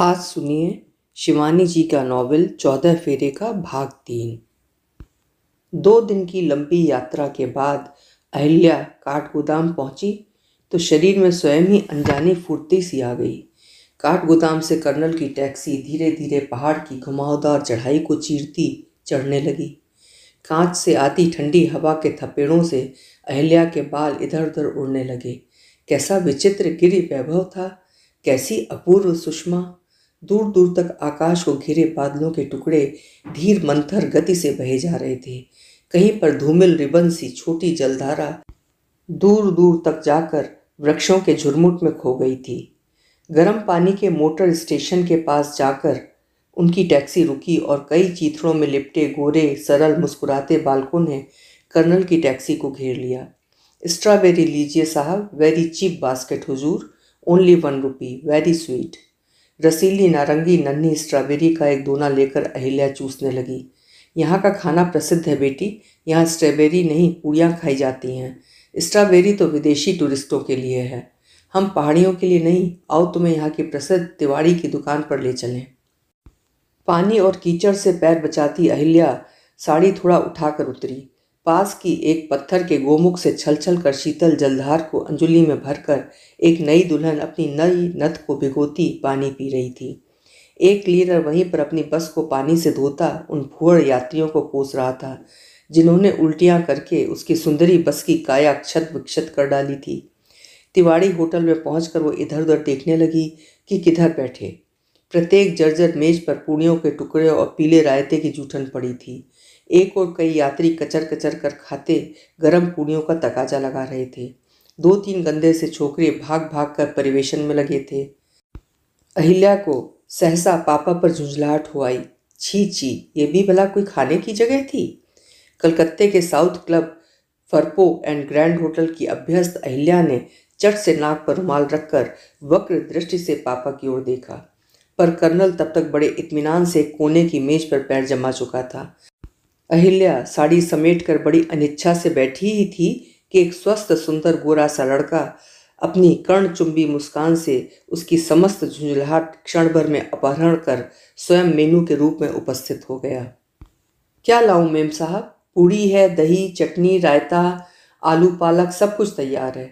आज सुनिए शिवानी जी का नावल चौदह फेरे का भाग तीन दो दिन की लंबी यात्रा के बाद अहिल्या काठगोदाम पहुंची तो शरीर में स्वयं ही अनजानी फुर्ती सी आ गई काठगोदाम से कर्नल की टैक्सी धीरे धीरे पहाड़ की घुमावदार चढ़ाई को चीरती चढ़ने लगी कांच से आती ठंडी हवा के थपेड़ों से अहिल्या के बाल इधर उधर उड़ने लगे कैसा विचित्र गिरी वैभव था कैसी अपूर्व सुषमा दूर दूर तक आकाश को घिरे बादलों के टुकड़े धीर मंथर गति से बहे जा रहे थे कहीं पर धूमिल रिबन सी छोटी जलधारा दूर दूर तक जाकर वृक्षों के झुरमुट में खो गई थी गर्म पानी के मोटर स्टेशन के पास जाकर उनकी टैक्सी रुकी और कई चीथड़ों में लिपटे गोरे सरल मुस्कुराते बालकों ने कर्नल की टैक्सी को घेर लिया स्ट्रॉबेरी लीजिए साहब वेरी चीप बास्केट हुजूर only one rupee very sweet रसीली नारंगी नन्ही स्ट्रॉबेरी का एक दोना लेकर अहिल्या चूसने लगी यहाँ का खाना प्रसिद्ध है बेटी यहाँ स्ट्रॉबेरी नहीं पूड़ियाँ खाई जाती हैं स्ट्रॉबेरी तो विदेशी टूरिस्टों के लिए है हम पहाड़ियों के लिए नहीं आओ तुम्हें यहाँ की प्रसिद्ध तिवाड़ी की दुकान पर ले चलें पानी और कीचड़ से पैर बचाती अहिल्या साड़ी थोड़ा उठाकर उतरी पास की एक पत्थर के गोमुख से छल छल कर शीतल जलधार को अंजुली में भरकर एक नई दुल्हन अपनी नई नथ को भिगोती पानी पी रही थी एक क्लीनर वहीं पर अपनी बस को पानी से धोता उन भुअड़ यात्रियों को कोस रहा था जिन्होंने उल्टियां करके उसकी सुंदरी बस की काया क्षत विक्षत कर डाली थी तिवाड़ी होटल में पहुंचकर वो इधर उधर देखने लगी कि किधर बैठे प्रत्येक जर्जर मेज पर पूड़ियों के टुकड़े और पीले रायते की जूठन पड़ी थी एक और कई यात्री कचर कचर कर खाते गर्म पूड़ियों का तकाजा लगा रहे थे दो तीन गंदे से छोकरे भाग भाग कर परिवेशन में लगे थे अहिल्या को सहसा पापा पर झुंझलाहट हो आई छी छी ये भी भला कोई खाने की जगह थी कलकत्ते के South Club Firpo and Grand Hotel की अभ्यस्त अहिल्या ने चट से नाक पर रुमाल रखकर वक्र दृष्टि से पापा की ओर देखा पर कर्नल तब तक बड़े इत्मीनान से कोने की मेज पर पैर जमा चुका था अहिल्या साड़ी समेट कर बड़ी अनिच्छा से बैठी ही थी कि एक स्वस्थ सुंदर गोरा सा लड़का अपनी कर्णचुंबी मुस्कान से उसकी समस्त झुंझुलाहट क्षण भर में अपहरण कर स्वयं मेनू के रूप में उपस्थित हो गया क्या लाऊं मेम साहब पूड़ी है दही चटनी रायता आलू पालक सब कुछ तैयार है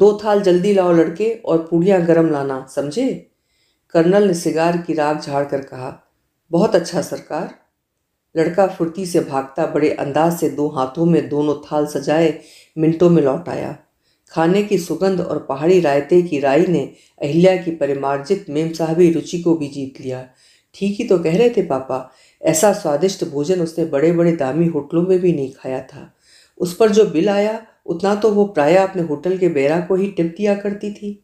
दो थाल जल्दी लाओ लड़के और पूड़ियाँ गर्म लाना समझे कर्नल ने सिगार की राख झाड़ कर कहा बहुत अच्छा सरकार लड़का फुर्ती से भागता बड़े अंदाज से दो हाथों में दोनों थाल सजाए मिनटों में लौट आया खाने की सुगंध और पहाड़ी रायते की राई ने अहिल्या की परिमार्जित मेम साहबी रुचि को भी जीत लिया ठीक ही तो कह रहे थे पापा ऐसा स्वादिष्ट भोजन उसने बड़े बड़े दामी होटलों में भी नहीं खाया था उस पर जो बिल आया उतना तो वो प्राय अपने होटल के बेरा को ही टिप दिया करती थी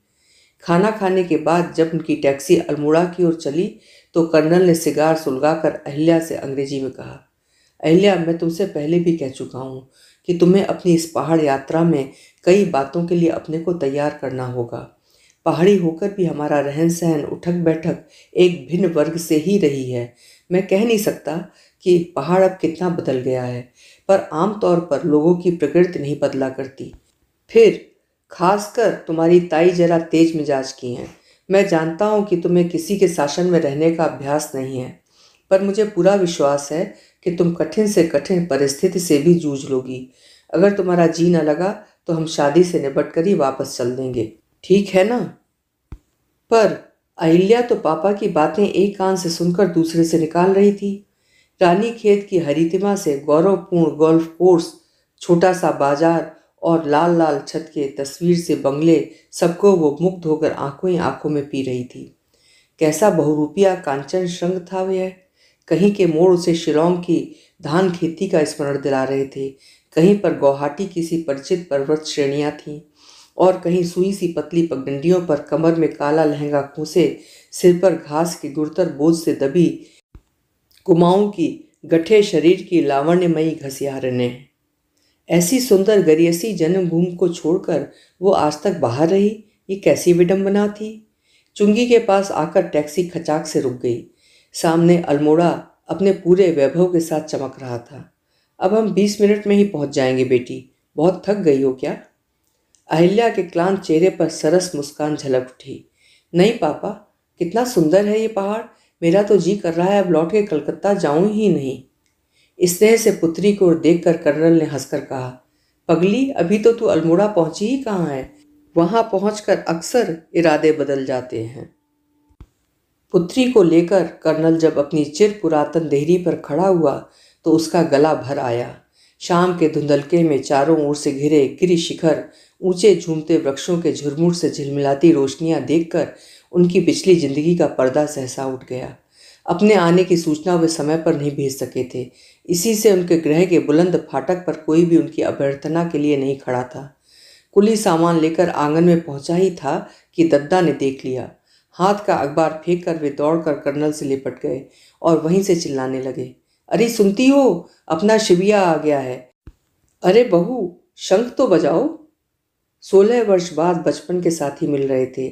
खाना खाने के बाद जब उनकी टैक्सी अल्मोड़ा की ओर चली तो कर्नल ने सिगार सुलगाकर अहिल्या से अंग्रेजी में कहा अहिल्या मैं तुमसे पहले भी कह चुका हूँ कि तुम्हें अपनी इस पहाड़ यात्रा में कई बातों के लिए अपने को तैयार करना होगा पहाड़ी होकर भी हमारा रहन सहन उठक बैठक एक भिन्न वर्ग से ही रही है मैं कह नहीं सकता कि पहाड़ अब कितना बदल गया है पर आमतौर पर लोगों की प्रकृति नहीं बदला करती फिर खासकर तुम्हारी ताई जरा तेज मिजाज की हैं मैं जानता हूँ कि तुम्हें किसी के शासन में रहने का अभ्यास नहीं है पर मुझे पूरा विश्वास है कि तुम कठिन से कठिन परिस्थिति से भी जूझ लोगी अगर तुम्हारा जी न लगा तो हम शादी से निपट कर ही वापस चल देंगे ठीक है ना पर अहिल्या तो पापा की बातें एक कान से सुनकर दूसरे से निकाल रही थी रानी खेत की हरितिमा से गौरवपूर्ण गोल्फ कोर्स छोटा सा बाजार और लाल लाल छत के तस्वीर से बंगले सबको वो मुक्त होकर आंखों ही आंखों में पी रही थी कैसा बहुरूपिया कांचन श्रृंग था वह कहीं के मोड़ उसे शिलोंग की धान खेती का स्मरण दिला रहे थे कहीं पर की किसी परिचित पर्वत श्रेणियाँ थीं और कहीं सुई सी पतली पगडंडियों पर कमर में काला लहंगा खूसे सिर पर घास के गुड़तर बोझ से दबी कुमाऊं की गठे शरीर की लावण्यमयी घसियारने ऐसी सुंदर गरियसी जन्मभूमि को छोड़कर वो आज तक बाहर रही ये कैसी विडम्बना थी चुंगी के पास आकर टैक्सी खचाक से रुक गई सामने अल्मोड़ा अपने पूरे वैभव के साथ चमक रहा था अब हम बीस मिनट में ही पहुंच जाएंगे बेटी बहुत थक गई हो क्या अहिल्या के क्लांत चेहरे पर सरस मुस्कान झलक उठी नहीं पापा कितना सुंदर है ये पहाड़ मेरा तो जी कर रहा है अब लौट के कलकत्ता जाऊं ही नहीं स्नेह से पुत्री को देखकर कर्नल ने हंसकर कहा पगली अभी तो तू अल्मोड़ा पहुंची ही कहाँ है वहां पहुंचकर अक्सर इरादे बदल जाते हैं पुत्री को लेकर कर्नल जब अपनी चिर पुरातन देहरी पर खड़ा हुआ तो उसका गला भर आया शाम के धुंधलके में चारों ओर से घिरे गिरी शिखर ऊंचे झूमते वृक्षों के झुरमुर से झिलमिलाती रोशनियां देखकर उनकी पिछली जिंदगी का पर्दा सहसा उठ गया अपने आने की सूचना वे समय पर नहीं भेज सके थे इसी से उनके ग्रह के बुलंद फाटक पर कोई भी उनकी अभ्यर्थना के लिए नहीं खड़ा था कुली सामान लेकर आंगन में पहुंचा ही था कि दद्दा ने देख लिया हाथ का अखबार फेंक कर वे दौड़कर कर्नल से लिपट गए और वहीं से चिल्लाने लगे अरे सुनती हो अपना शिविया आ गया है अरे बहू शंख तो बजाओ सोलह वर्ष बाद बचपन के ही मिल रहे थे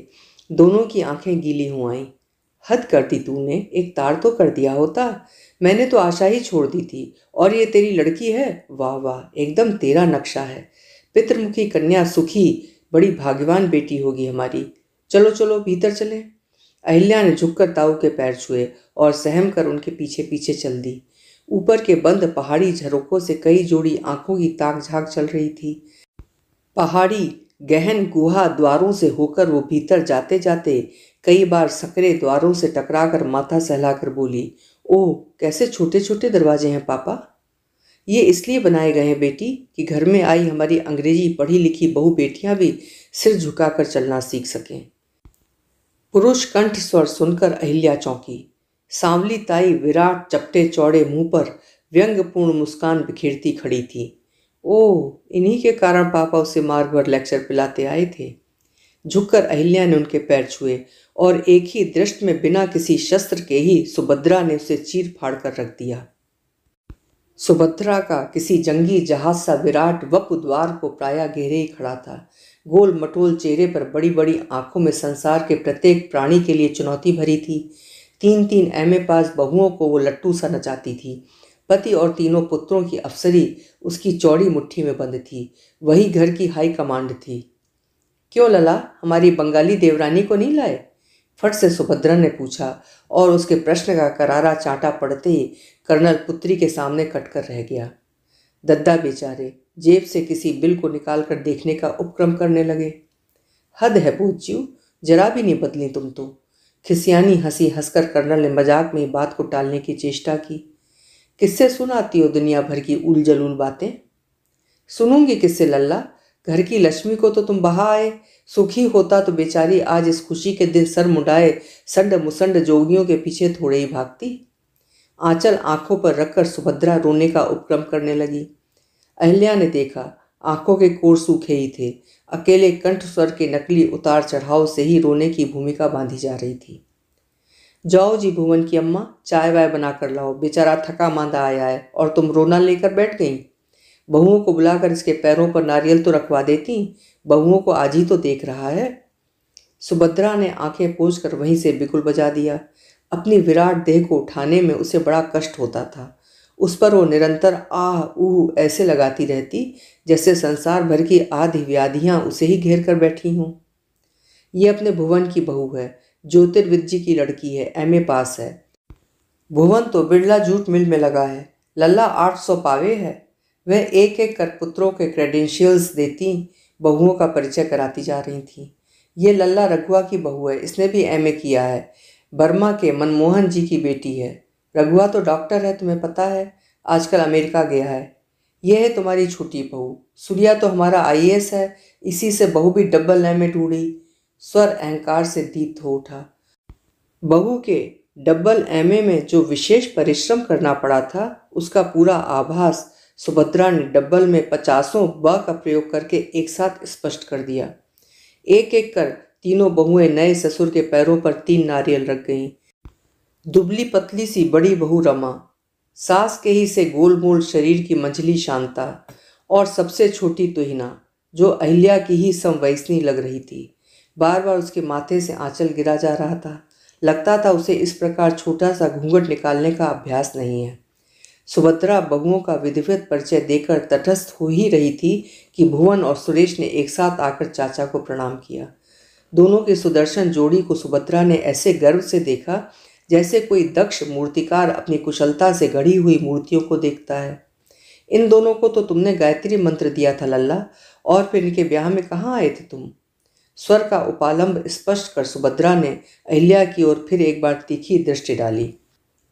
दोनों की आंखें गीली हुआ आईं हद करती तूने एक तार तो कर दिया होता मैंने तो आशा ही छोड़ दी थी और ये तेरी लड़की है वाह वाह एकदम तेरा नक्शा है पितृमुखी कन्या सुखी बड़ी भाग्यवान बेटी होगी हमारी चलो चलो भीतर चलें अहिल्या ने झुककर ताऊ के पैर छुए और सहम कर उनके पीछे पीछे चल दी ऊपर के बंद पहाड़ी झरोकों से कई जोड़ी आंखों की ताक झाक चल रही थी पहाड़ी गहन गुहा द्वारों से होकर वो भीतर जाते जाते कई बार सकरे द्वारों से टकराकर माथा सहलाकर बोली ओह कैसे छोटे छोटे दरवाजे हैं पापा ये इसलिए बनाए गए हैं बेटी कि घर में आई हमारी अंग्रेजी पढ़ी लिखी बहु बेटियां भी सिर झुकाकर चलना सीख सकें पुरुष कंठ स्वर सुनकर अहिल्या चौंकी सांवली ताई विराट चपटे चौड़े मुंह पर व्यंग्यपूर्ण मुस्कान बिखेरती खड़ी थी ओह इन्हीं के कारण पापा उसे मार भर लेक्चर पिलाते आए थे झुककर अहिल्या ने उनके पैर छुए और एक ही दृष्ट में बिना किसी शस्त्र के ही सुभद्रा ने उसे चीर फाड़ कर रख दिया सुभद्रा का किसी जंगी जहाज सा विराट वप द्वार को प्राय घेरे ही खड़ा था गोल मटोल चेहरे पर बड़ी बड़ी आंखों में संसार के प्रत्येक प्राणी के लिए चुनौती भरी थी तीन तीन एमए पास बहुओं को वो लट्टू सा नचाती थी पति और तीनों पुत्रों की अफसरी उसकी चौड़ी मुट्ठी में बंद थी वही घर की हाई कमांड थी क्यों लला हमारी बंगाली देवरानी को नहीं लाए फट से सुभद्रा ने पूछा और उसके प्रश्न का करारा चांटा पड़ते ही कर्नल पुत्री के सामने कटकर रह गया दद्दा बेचारे जेब से किसी बिल को निकाल कर देखने का उपक्रम करने लगे हद है पूज्यू जरा भी नहीं बदली तुम तो खिसियानी हंसी हंसकर कर्नल ने मजाक में बात को टालने की चेष्टा की किससे सुनाती हो दुनिया भर की उलझलूल बातें सुनूंगी किससे लल्ला घर की लक्ष्मी को तो तुम बहा आए सुखी होता तो बेचारी आज इस खुशी के दिन सर मुंडाए संड मुसंड जोगियों के पीछे थोड़े ही भागती आंचल आंखों पर रखकर सुभद्रा रोने का उपक्रम करने लगी अहल्या ने देखा आंखों के कोर सूखे ही थे अकेले कंठ स्वर के नकली उतार चढ़ाव से ही रोने की भूमिका बांधी जा रही थी जाओ जी भुवन की अम्मा चाय वाय बना कर लाओ बेचारा थका मांदा आया है और तुम रोना लेकर बैठ गई बहुओं को बुलाकर इसके पैरों पर नारियल तो रखवा देती बहुओं को आज ही तो देख रहा है सुभद्रा ने आंखें पोछ कर वहीं से बिगुल बजा दिया अपनी विराट देह को उठाने में उसे बड़ा कष्ट होता था उस पर वो निरंतर आह ऊह ऐसे लगाती रहती जैसे संसार भर की आधि व्याधियाँ उसे ही घेर कर बैठी हों ये अपने भुवन की बहू है ज्योतिर्विद जी की लड़की है एम पास है भुवन तो बिरला जूट मिल में लगा है लल्ला आठ सौ पावे है वह एक एक कर पुत्रों के क्रेडेंशियल्स देती बहुओं का परिचय कराती जा रही थी ये लल्ला रघुआ की बहू है इसने भी एम किया है बर्मा के मनमोहन जी की बेटी है रघुआ तो डॉक्टर है तुम्हें पता है आजकल अमेरिका गया है यह है तुम्हारी छोटी बहू सूर्या तो हमारा आई है इसी से बहू भी डबल एम में टूड़ी स्वर अहंकार से दीप्त हो उठा बहू के डबल एमए में जो विशेष परिश्रम करना पड़ा था उसका पूरा आभास सुभद्रा ने डब्बल में पचासों ब का प्रयोग करके एक साथ स्पष्ट कर दिया एक एक कर तीनों बहुएं नए ससुर के पैरों पर तीन नारियल रख गईं दुबली पतली सी बड़ी बहू रमा सास के ही से गोल मोल शरीर की मंझली शांता और सबसे छोटी तुहिना जो अहिल्या की ही समवैसनी लग रही थी बार बार उसके माथे से आंचल गिरा जा रहा था लगता था उसे इस प्रकार छोटा सा घूंघट निकालने का अभ्यास नहीं है सुभद्रा बहुओं का विधिवत परिचय देकर तटस्थ हो ही रही थी कि भुवन और सुरेश ने एक साथ आकर चाचा को प्रणाम किया दोनों की सुदर्शन जोड़ी को सुभद्रा ने ऐसे गर्व से देखा जैसे कोई दक्ष मूर्तिकार अपनी कुशलता से गढ़ी हुई मूर्तियों को देखता है इन दोनों को तो तुमने गायत्री मंत्र दिया था लल्ला और फिर इनके ब्याह में कहाँ आए थे तुम स्वर का उपालंब स्पष्ट कर सुभद्रा ने अहिल्या की ओर फिर एक बार तीखी दृष्टि डाली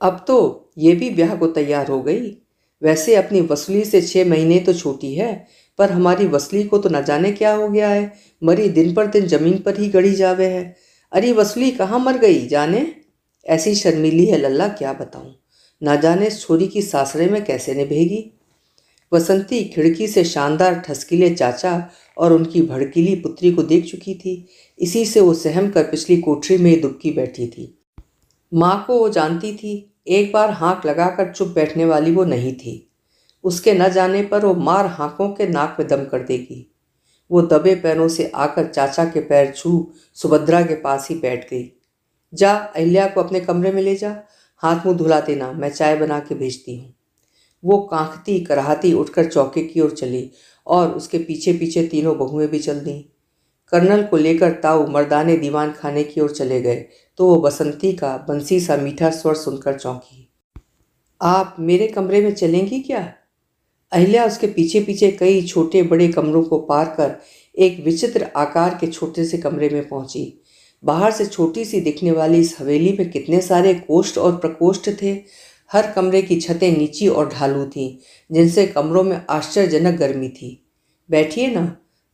अब तो ये भी ब्याह को तैयार हो गई वैसे अपनी वसूली से छः महीने तो छोटी है पर हमारी वसली को तो न जाने क्या हो गया है मरी दिन पर दिन जमीन पर ही गड़ी जावे है अरे वसली कहाँ मर गई जाने ऐसी शर्मीली है लल्ला क्या बताऊँ ना जाने छोरी की सासरे में कैसे निभेगी वसंती खिड़की से शानदार ठसकीले चाचा और उनकी भड़कीली पुत्री को देख चुकी थी इसी से वो सहम कर पिछली कोठरी में दुबकी बैठी थी माँ को वो जानती थी एक बार हाँक लगाकर चुप बैठने वाली वो नहीं थी उसके न जाने पर वो मार हाँकों के नाक में दम कर देगी वो दबे पैरों से आकर चाचा के पैर छू सुभद्रा के पास ही बैठ गई जा अहल्या को अपने कमरे में ले जा हाथ मुंह धुला देना मैं चाय बना के भेजती हूँ वो कांखती कराहती उठकर चौके की ओर चली और उसके पीछे पीछे तीनों बहुएं भी चल दीं कर्नल को लेकर ताऊ मर्दाने दीवान खाने की ओर चले गए तो वो बसंती का बंसी सा मीठा स्वर सुनकर चौंकी आप मेरे कमरे में चलेंगी क्या अहिल्या उसके पीछे पीछे कई छोटे बड़े कमरों को पार कर एक विचित्र आकार के छोटे से कमरे में पहुंची बाहर से छोटी सी दिखने वाली इस हवेली में कितने सारे कोष्ठ और प्रकोष्ठ थे हर कमरे की छतें नीची और ढालू थीं जिनसे कमरों में आश्चर्यजनक गर्मी थी बैठिए ना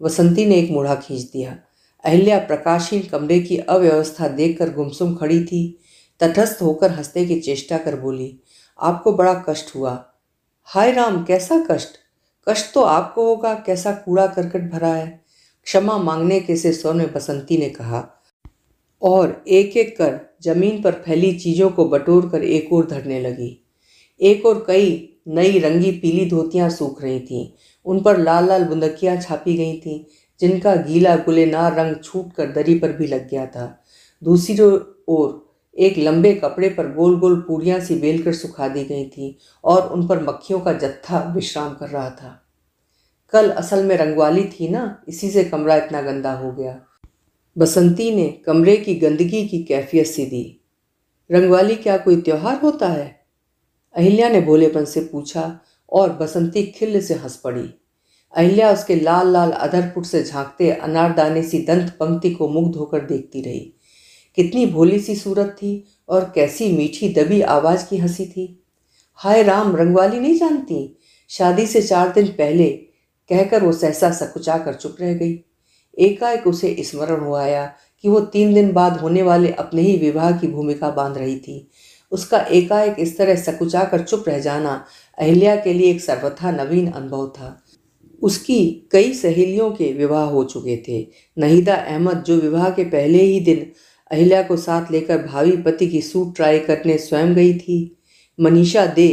वसंती ने एक मुढ़ा खींच दिया अहिल्या प्रकाशहीन कमरे की अव्यवस्था देखकर गुमसुम खड़ी थी तटस्थ होकर हंसने की चेष्टा कर बोली आपको बड़ा कष्ट हुआ हाय राम कैसा कष्ट कष्ट तो आपको होगा कैसा कूड़ा करकट भरा है क्षमा मांगने के से स्वर में बसंती ने कहा और एक एक कर जमीन पर फैली चीज़ों को बटोर कर एक और धरने लगी एक और कई नई रंगी पीली धोतियाँ सूख रही थीं उन पर लाल लाल बुंदकियाँ छापी गई थीं जिनका गीला गुलेनार रंग छूट कर दरी पर भी लग गया था दूसरी ओर एक लंबे कपड़े पर गोल गोल पूड़ियाँ सी बेलकर सुखा दी गई थीं और उन पर मक्खियों का जत्था विश्राम कर रहा था कल असल में रंगवाली थी ना इसी से कमरा इतना गंदा हो गया बसंती ने कमरे की गंदगी की कैफियत सी दी रंगवाली क्या कोई त्यौहार होता है अहिल्या ने भोलेपन से पूछा और बसंती खिल्ल से हंस पड़ी अहिल्या उसके लाल लाल अधरपुट से झांकते अनारदाने सी दंत पंक्ति को मुग्ध होकर देखती रही कितनी भोली सी सूरत थी और कैसी मीठी दबी आवाज़ की हंसी थी हाय राम रंगवाली नहीं जानती शादी से चार दिन पहले कहकर वो सहसा सकुचा कर चुप रह गई एकाएक उसे स्मरण हो आया कि वो तीन दिन बाद होने वाले अपने ही विवाह की भूमिका बांध रही थी उसका एकाएक इस तरह सकुचा कर चुप रह जाना अहिल्या के लिए एक सर्वथा नवीन अनुभव था उसकी कई सहेलियों के विवाह हो चुके थे नहीदा अहमद जो विवाह के पहले ही दिन अहिल्या को साथ लेकर भावी पति की सूट ट्राई करने स्वयं गई थी मनीषा दे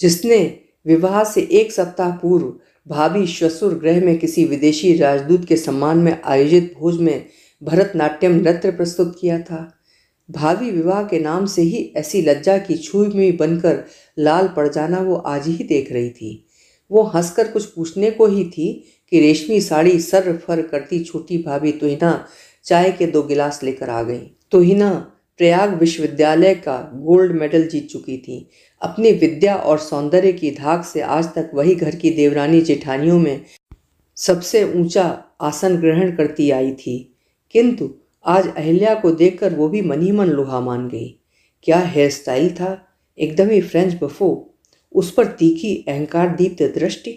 जिसने विवाह से एक सप्ताह पूर्व भाभी श्वसुर गृह में किसी विदेशी राजदूत के सम्मान में आयोजित भोज में भरतनाट्यम नृत्य प्रस्तुत किया था भावी विवाह के नाम से ही ऐसी लज्जा की छूई बनकर लाल पड़ जाना वो आज ही देख रही थी वो हंसकर कुछ पूछने को ही थी कि रेशमी साड़ी सर फर करती छोटी भाभी तोहिना चाय के दो गिलास लेकर आ गई तोहिना प्रयाग विश्वविद्यालय का गोल्ड मेडल जीत चुकी थी अपनी विद्या और सौंदर्य की धाक से आज तक वही घर की देवरानी जेठानियों में सबसे ऊंचा आसन ग्रहण करती आई थी किंतु आज अहिल्या को देखकर वो भी मन ही मन लोहा मान गई क्या हेयर स्टाइल था एकदम ही फ्रेंच बफो उस पर तीखी अहंकार दीप्त दृष्टि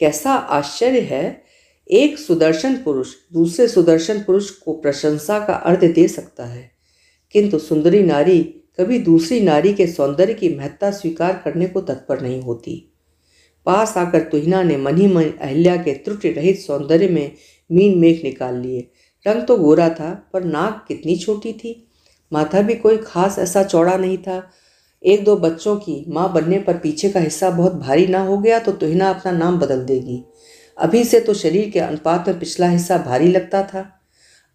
कैसा आश्चर्य है एक सुदर्शन पुरुष दूसरे सुदर्शन पुरुष को प्रशंसा का अर्थ दे सकता है किंतु सुंदरी नारी कभी दूसरी नारी के सौंदर्य की महत्ता स्वीकार करने को तत्पर नहीं होती पास आकर तुहिना ने मन ही मन अहिल्या के त्रुटि रहित सौंदर्य में मीन मेघ निकाल लिए रंग तो गोरा था पर नाक कितनी छोटी थी माथा भी कोई खास ऐसा चौड़ा नहीं था एक दो बच्चों की माँ बनने पर पीछे का हिस्सा बहुत भारी ना हो गया तो तुहिना अपना नाम बदल देगी अभी से तो शरीर के अनुपात में पिछला हिस्सा भारी लगता था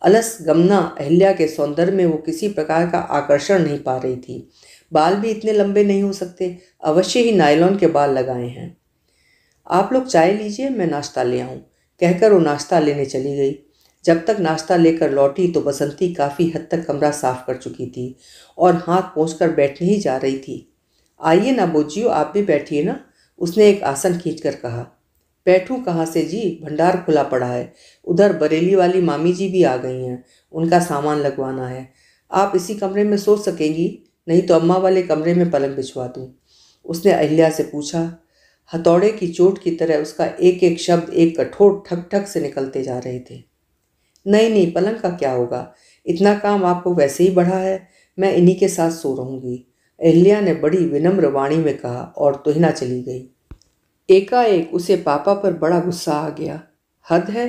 अलस गमना अहल्या के सौंदर्य में वो किसी प्रकार का आकर्षण नहीं पा रही थी बाल भी इतने लंबे नहीं हो सकते अवश्य ही नायलॉन के बाल लगाए हैं आप लोग चाय लीजिए मैं नाश्ता ले आऊँ कहकर वो नाश्ता लेने चली गई जब तक नाश्ता लेकर लौटी तो बसंती काफ़ी हद तक कमरा साफ कर चुकी थी और हाथ पहुँच कर बैठने ही जा रही थी आइए ना बोझियो आप भी बैठिए ना उसने एक आसन खींच कर कहा बैठूँ कहाँ से जी भंडार खुला पड़ा है उधर बरेली वाली मामी जी भी आ गई हैं उनका सामान लगवाना है आप इसी कमरे में सो सकेंगी नहीं तो अम्मा वाले कमरे में पलंग बिछवा दूँ उसने अहिल्या से पूछा हथौड़े की चोट की तरह उसका एक एक शब्द एक कठोर ठक ठक से निकलते जा रहे थे नहीं नहीं पलंग का क्या होगा इतना काम आपको वैसे ही बढ़ा है मैं इन्हीं के साथ सो रहूँगी अहल्या ने बड़ी विनम्र वाणी में कहा और तोहिना चली गई एकाएक उसे पापा पर बड़ा गुस्सा आ गया हद है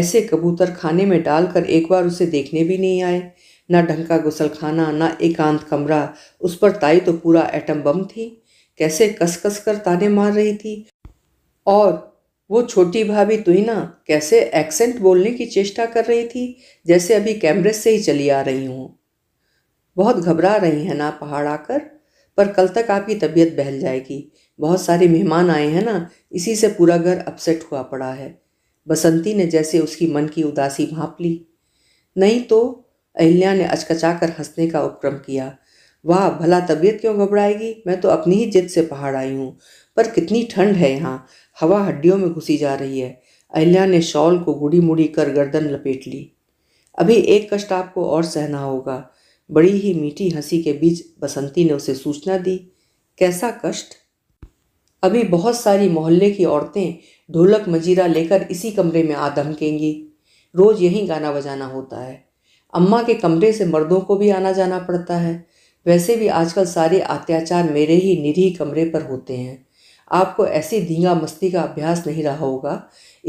ऐसे कबूतर खाने में डालकर एक बार उसे देखने भी नहीं आए ना ढंग का गुसलखाना ना एकांत कमरा उस पर ताई तो पूरा एटम बम थी कैसे कस कस कर ताने मार रही थी और वो छोटी भाभी ना कैसे एक्सेंट बोलने की चेष्टा कर रही थी जैसे अभी कैमरे से ही चली आ रही हूँ बहुत घबरा रही है ना पहाड़ आकर पर कल तक आपकी तबीयत बहल जाएगी बहुत सारे मेहमान आए हैं ना इसी से पूरा घर अपसेट हुआ पड़ा है बसंती ने जैसे उसकी मन की उदासी भाप ली नहीं तो अहिल्या ने अचकचा कर हंसने का उपक्रम किया वाह भला तबीयत क्यों घबराएगी मैं तो अपनी ही जिद से पहाड़ आई हूँ पर कितनी ठंड है यहाँ हवा हड्डियों में घुसी जा रही है अहल्या ने शॉल को गुड़ी मुड़ी कर गर्दन लपेट ली अभी एक कष्ट आपको और सहना होगा बड़ी ही मीठी हंसी के बीच बसंती ने उसे सूचना दी कैसा कष्ट अभी बहुत सारी मोहल्ले की औरतें ढोलक मजीरा लेकर इसी कमरे में आ धमकेंगी रोज़ यही गाना बजाना होता है अम्मा के कमरे से मर्दों को भी आना जाना पड़ता है वैसे भी आजकल सारे अत्याचार मेरे ही निरीह कमरे पर होते हैं आपको ऐसी धींगा मस्ती का अभ्यास नहीं रहा होगा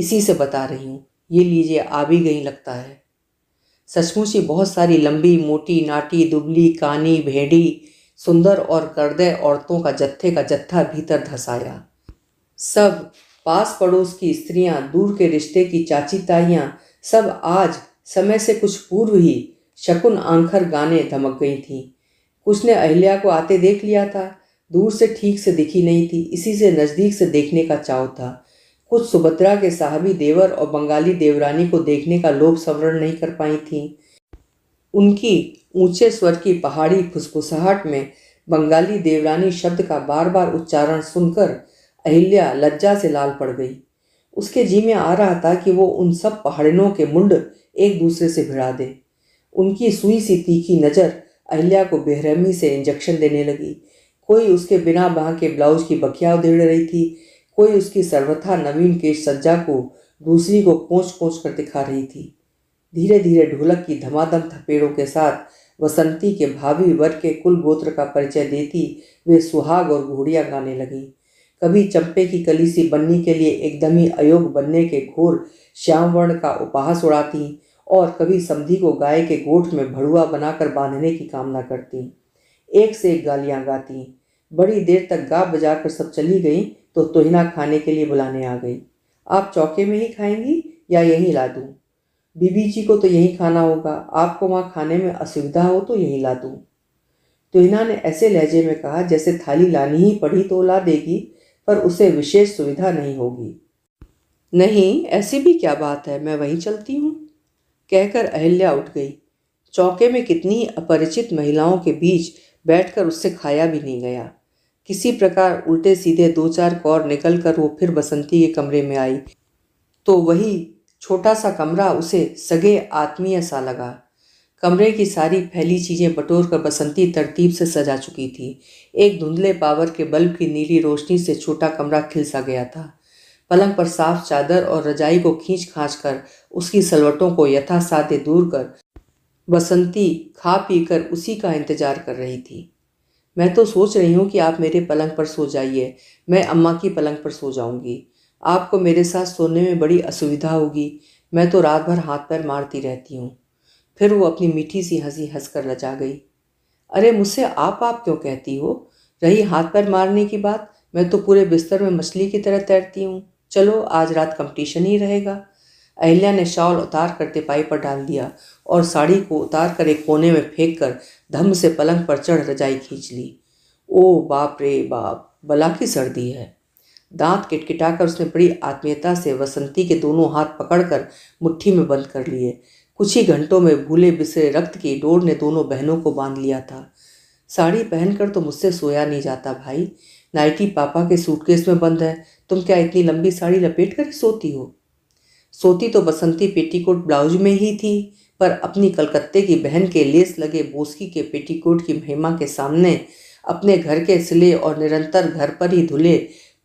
इसी से बता रही हूँ ये लीजिए आ भी गई लगता है सचमुच ही बहुत सारी लंबी मोटी नाटी दुबली कानी भेड़ी सुंदर और करदय औरतों का जत्थे का जत्था भीतर धसाया सब पास पड़ोस की स्त्रियां दूर के रिश्ते की चाची ताइयाँ सब आज समय से कुछ पूर्व ही शकुन आंखर गाने धमक गई थीं कुछ ने अहिल्या को आते देख लिया था दूर से ठीक से दिखी नहीं थी इसी से नज़दीक से देखने का चाव था कुछ सुभद्रा के साहबी देवर और बंगाली देवरानी को देखने का लोभ संवरण नहीं कर पाई थीं उनकी ऊंचे स्वर की पहाड़ी फुसफुसाहट में बंगाली देवरानी शब्द का बार बार उच्चारण सुनकर अहिल्या लज्जा से लाल पड़ गई उसके जी में आ रहा था कि वो उन सब पहाड़िनों के मुंड एक दूसरे से भिड़ा दे उनकी सुई सी तीखी नज़र अहिल्या को बेहरहमी से इंजेक्शन देने लगी कोई उसके बिना बाह के ब्लाउज की बखिया उधेड़ रही थी कोई उसकी सर्वथा नवीन केश सज्जा को दूसरी को कोच कोच कर दिखा रही थी धीरे धीरे ढोलक की धमाधम थपेड़ों के साथ वसंती के भावी वर के कुल गोत्र का परिचय देती वे सुहाग और घोड़ियाँ गाने लगीं कभी चंपे की कली सी बनने के लिए एकदम ही अयोग बनने के घोर श्याम वर्ण का उपहास उड़ाती और कभी समधी को गाय के गोठ में भड़ुआ बनाकर बांधने की कामना करती एक से एक गालियाँ गाती बड़ी देर तक गा बजा कर सब चली गई तो तोहिना खाने के लिए बुलाने आ गई आप चौके में ही खाएंगी या यहीं ला दूँ बीबी जी को तो यहीं खाना होगा आपको वहाँ खाने में असुविधा हो तो यहीं ला दूँ तोहिना ने ऐसे लहजे में कहा जैसे थाली लानी ही पड़ी तो ला देगी पर उसे विशेष सुविधा नहीं होगी नहीं ऐसी भी क्या बात है मैं वहीं चलती हूँ कहकर अहिल्या उठ गई चौके में कितनी अपरिचित महिलाओं के बीच बैठकर उससे खाया भी नहीं गया किसी प्रकार उल्टे सीधे दो चार कौर निकल कर वो फिर बसंती के कमरे में आई तो वही छोटा सा कमरा उसे सगे आत्मीय सा लगा कमरे की सारी फैली चीज़ें बटोर कर बसंती तरतीब से सजा चुकी थी एक धुंधले पावर के बल्ब की नीली रोशनी से छोटा कमरा खिलसा गया था पलंग पर साफ चादर और रजाई को खींच खाँच कर उसकी सलवटों को यथासाध्य दूर कर बसंती खा पी कर उसी का इंतज़ार कर रही थी मैं तो सोच रही हूँ कि आप मेरे पलंग पर सो जाइए मैं अम्मा की पलंग पर सो जाऊँगी आपको मेरे साथ सोने में बड़ी असुविधा होगी मैं तो रात भर हाथ पैर मारती रहती हूँ फिर वो अपनी मीठी सी हंसी हंस कर लचा गई अरे मुझसे आप आप क्यों कहती हो रही हाथ पैर मारने की बात मैं तो पूरे बिस्तर में मछली की तरह तैरती हूँ चलो आज रात कंपटीशन ही रहेगा अहिल्या ने शॉल उतार कर तिपाई पर डाल दिया और साड़ी को उतार कर एक कोने में फेंक कर धम से पलंग पर चढ़ रजाई खींच ली ओ बाप रे बाप बला की सर्दी है दांत किटकिटाकर उसने बड़ी आत्मीयता से वसंती के दोनों हाथ पकड़कर मुट्ठी में बंद कर लिए कुछ ही घंटों में भूले बिसरे रक्त की डोर ने दोनों बहनों को बांध लिया था साड़ी पहनकर तो मुझसे सोया नहीं जाता भाई नाइटी पापा के सूटकेस में बंद है तुम क्या इतनी लंबी साड़ी लपेट कर ही सोती हो सोती तो बसंती पेटीकोट ब्लाउज में ही थी पर अपनी कलकत्ते की बहन के लेस लगे बोस्की के पेटीकोट की महिमा के सामने अपने घर के सिले और निरंतर घर पर ही धुले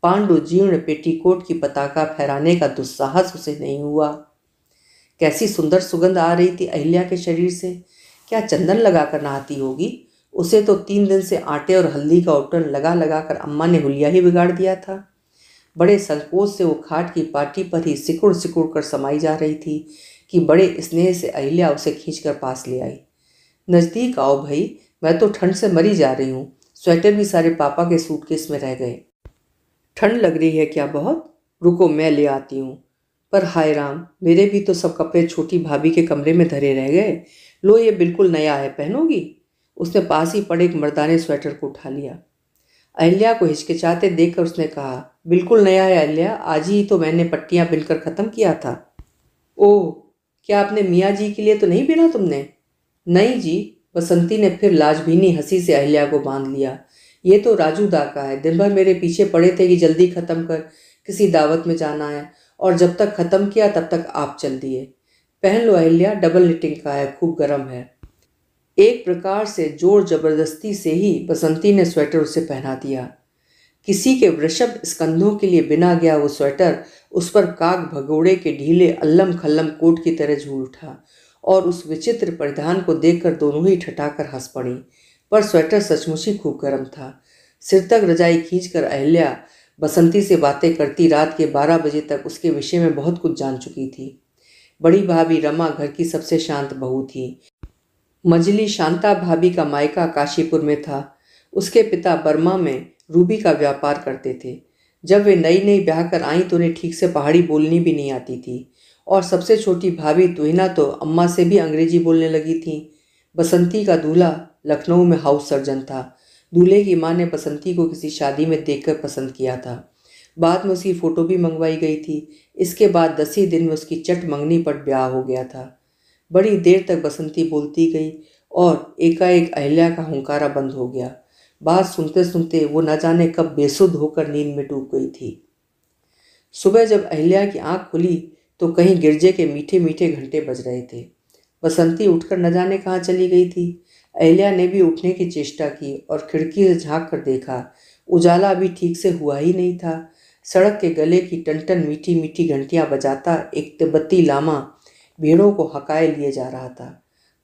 पांडु जीर्ण पेटीकोट की पताका फहराने का दुस्साहस उसे नहीं हुआ कैसी सुंदर सुगंध आ रही थी अहिल्या के शरीर से क्या चंदन लगा कर नहाती होगी उसे तो तीन दिन से आटे और हल्दी का उटन लगा लगा कर अम्मा ने हुलिया ही बिगाड़ दिया था बड़े संकोच से वो खाट की पाटी पर ही सिकुड़ सिकुड़ कर समाई जा रही थी कि बड़े स्नेह से अहिल्या उसे खींचकर पास ले आई नज़दीक आओ भाई मैं तो ठंड से मरी जा रही हूँ स्वेटर भी सारे पापा के सूटकेस में रह गए ठंड लग रही है क्या बहुत रुको मैं ले आती हूँ पर हाय राम मेरे भी तो सब कपड़े छोटी भाभी के कमरे में धरे रह गए लो ये बिल्कुल नया है पहनोगी उसने पास ही पड़े एक मर्दाने स्वेटर को उठा लिया अहिल्या को हिचकिचाते देखकर उसने कहा बिल्कुल नया है अहल्या आज ही तो मैंने पट्टियाँ बिलकर ख़त्म किया था ओह क्या आपने मियाँ जी के लिए तो नहीं बिना तुमने नहीं जी बसंती ने फिर लाजभीनी हंसी से अहल्या को बांध लिया ये तो राजूदा का है दिन भर मेरे पीछे पड़े थे कि जल्दी ख़त्म कर किसी दावत में जाना है और जब तक ख़त्म किया तब तक आप चल दिए पहन लो अहल्या डबल निटिंग का है खूब गर्म है एक प्रकार से जोर जबरदस्ती से ही बसंती ने स्वेटर उसे पहना दिया किसी के वृषभ स्कंधों के लिए बिना गया वो स्वेटर उस पर काग भगोड़े के ढीले अल्लम खल्लम कोट की तरह झूल उठा और उस विचित्र परिधान को देखकर दोनों ही ठटाकर हंस पड़ी पर स्वेटर सचमुच ही खूब गर्म था सिर तक रजाई कर अहल्या बसंती से बातें करती रात के बारह बजे तक उसके विषय में बहुत कुछ जान चुकी थी बड़ी भाभी रमा घर की सबसे शांत बहू थी मजली शांता भाभी का मायका काशीपुर में था उसके पिता बर्मा में रूबी का व्यापार करते थे जब वे नई नई ब्याह कर आई तो उन्हें ठीक से पहाड़ी बोलनी भी नहीं आती थी और सबसे छोटी भाभी तुहिना तो अम्मा से भी अंग्रेजी बोलने लगी थी बसंती का दूल्हा लखनऊ में हाउस सर्जन था दूल्हे की माँ ने बसंती को किसी शादी में देखकर पसंद किया था बाद में उसकी फ़ोटो भी मंगवाई गई थी इसके बाद दस ही दिन में उसकी चट मंगनी पर ब्याह हो गया था बड़ी देर तक बसंती बोलती गई और एकाएक अहल्या का हुंकारा बंद हो गया बात सुनते सुनते वो न जाने कब बेसुध होकर नींद में डूब गई थी सुबह जब अहिल्या की आंख खुली तो कहीं गिरजे के मीठे मीठे घंटे बज रहे थे बसंती उठकर न जाने कहाँ चली गई थी अहिल्या ने भी उठने की चेष्टा की और खिड़की से झाँक कर देखा उजाला अभी ठीक से हुआ ही नहीं था सड़क के गले की टनटन मीठी मीठी घंटियाँ बजाता एक तिब्बती लामा भीड़ों को हकाए लिए जा रहा था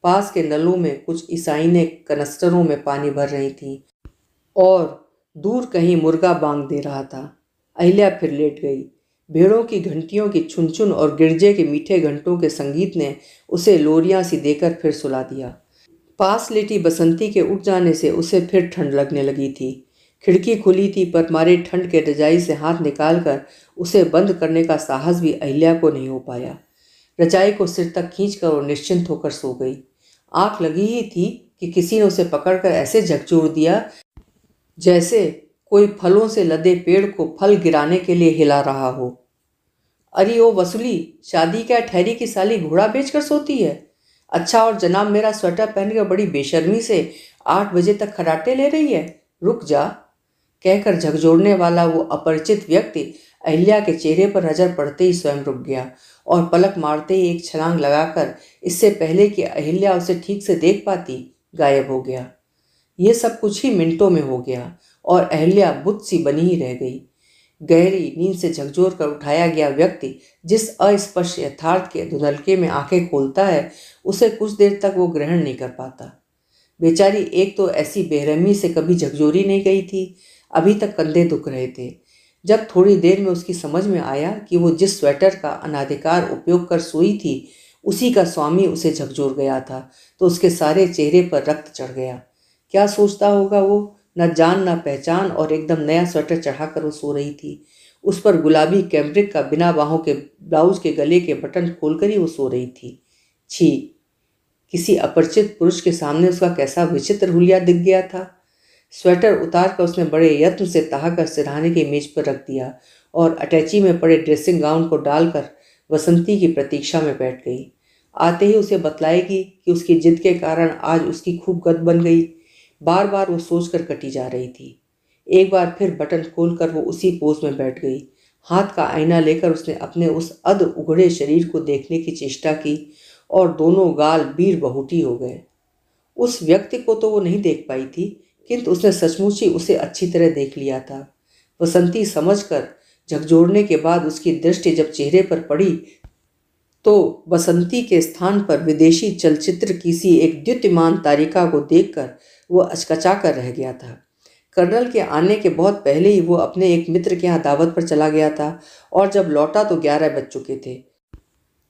पास के नलों में कुछ ईसाइने कनस्टरों में पानी भर रही थी और दूर कहीं मुर्गा बांग दे रहा था अहिल्या फिर लेट गई भेड़ों की घंटियों की छुनछुन और गिरजे के मीठे घंटों के संगीत ने उसे लोरियाँ सी देकर फिर सुला दिया पास लेटी बसंती के उठ जाने से उसे फिर ठंड लगने लगी थी खिड़की खुली थी पर मारे ठंड के रजाई से हाथ निकाल कर उसे बंद करने का साहस भी अहिल्या को नहीं हो पाया रजाई को सिर तक खींच कर और निश्चिंत होकर सो गई आँख लगी ही थी कि किसी ने उसे पकड़कर ऐसे झकझोर दिया जैसे कोई फलों से लदे पेड़ को फल गिराने के लिए हिला रहा हो अरे ओ वसूली शादी क्या ठहरी की साली घोड़ा बेचकर सोती है अच्छा और जनाब मेरा स्वेटर पहनकर बड़ी बेशर्मी से आठ बजे तक खराटे ले रही है रुक जा कहकर झकझोड़ने वाला वो अपरिचित व्यक्ति अहिल्या के चेहरे पर नजर पड़ते ही स्वयं रुक गया और पलक मारते ही एक छलांग लगाकर इससे पहले कि अहिल्या उसे ठीक से देख पाती गायब हो गया ये सब कुछ ही मिनटों में हो गया और अहल्या बुद्ध सी बनी ही रह गई गहरी नींद से झकझोर कर उठाया गया व्यक्ति जिस अस्पर्श यथार्थ के धुनलके में आंखें खोलता है उसे कुछ देर तक वो ग्रहण नहीं कर पाता बेचारी एक तो ऐसी बेरहमी से कभी झकझोरी नहीं गई थी अभी तक कंधे दुख रहे थे जब थोड़ी देर में उसकी समझ में आया कि वो जिस स्वेटर का अनाधिकार उपयोग कर सोई थी उसी का स्वामी उसे झकझोर गया था तो उसके सारे चेहरे पर रक्त चढ़ गया क्या सोचता होगा वो न जान न पहचान और एकदम नया स्वेटर चढ़ाकर वो सो रही थी उस पर गुलाबी कैम्ब्रिक का बिना बाहों के ब्लाउज के गले के बटन खोलकर ही वो सो रही थी छी किसी अपरिचित पुरुष के सामने उसका कैसा विचित्र हुलिया दिख गया था स्वेटर उतार कर उसने बड़े यत्न से तहा कर सिरहाने की मेज पर रख दिया और अटैची में पड़े ड्रेसिंग गाउन को डालकर वसंती की प्रतीक्षा में बैठ गई आते ही उसे बतलाएगी कि उसकी जिद के कारण आज उसकी खूब गद बन गई बार बार वो सोच कर कटी जा रही थी एक बार फिर बटन खोल कर वो उसी पोज में बैठ गई हाथ का आईना लेकर उसने अपने उस अध उघड़े शरीर को देखने की चेष्टा की और दोनों गाल बीर बहुटी हो गए उस व्यक्ति को तो वो नहीं देख पाई थी किंतु उसने सचमुच ही उसे अच्छी तरह देख लिया था बसंती समझकर झकझोड़ने के बाद उसकी दृष्टि जब चेहरे पर पड़ी तो बसंती के स्थान पर विदेशी चलचित्र की सी एक द्युतिमान तारिका को देखकर वो अचकचा कर रह गया था कर्नल के आने के बहुत पहले ही वो अपने एक मित्र के यहाँ दावत पर चला गया था और जब लौटा तो ग्यारह बज चुके थे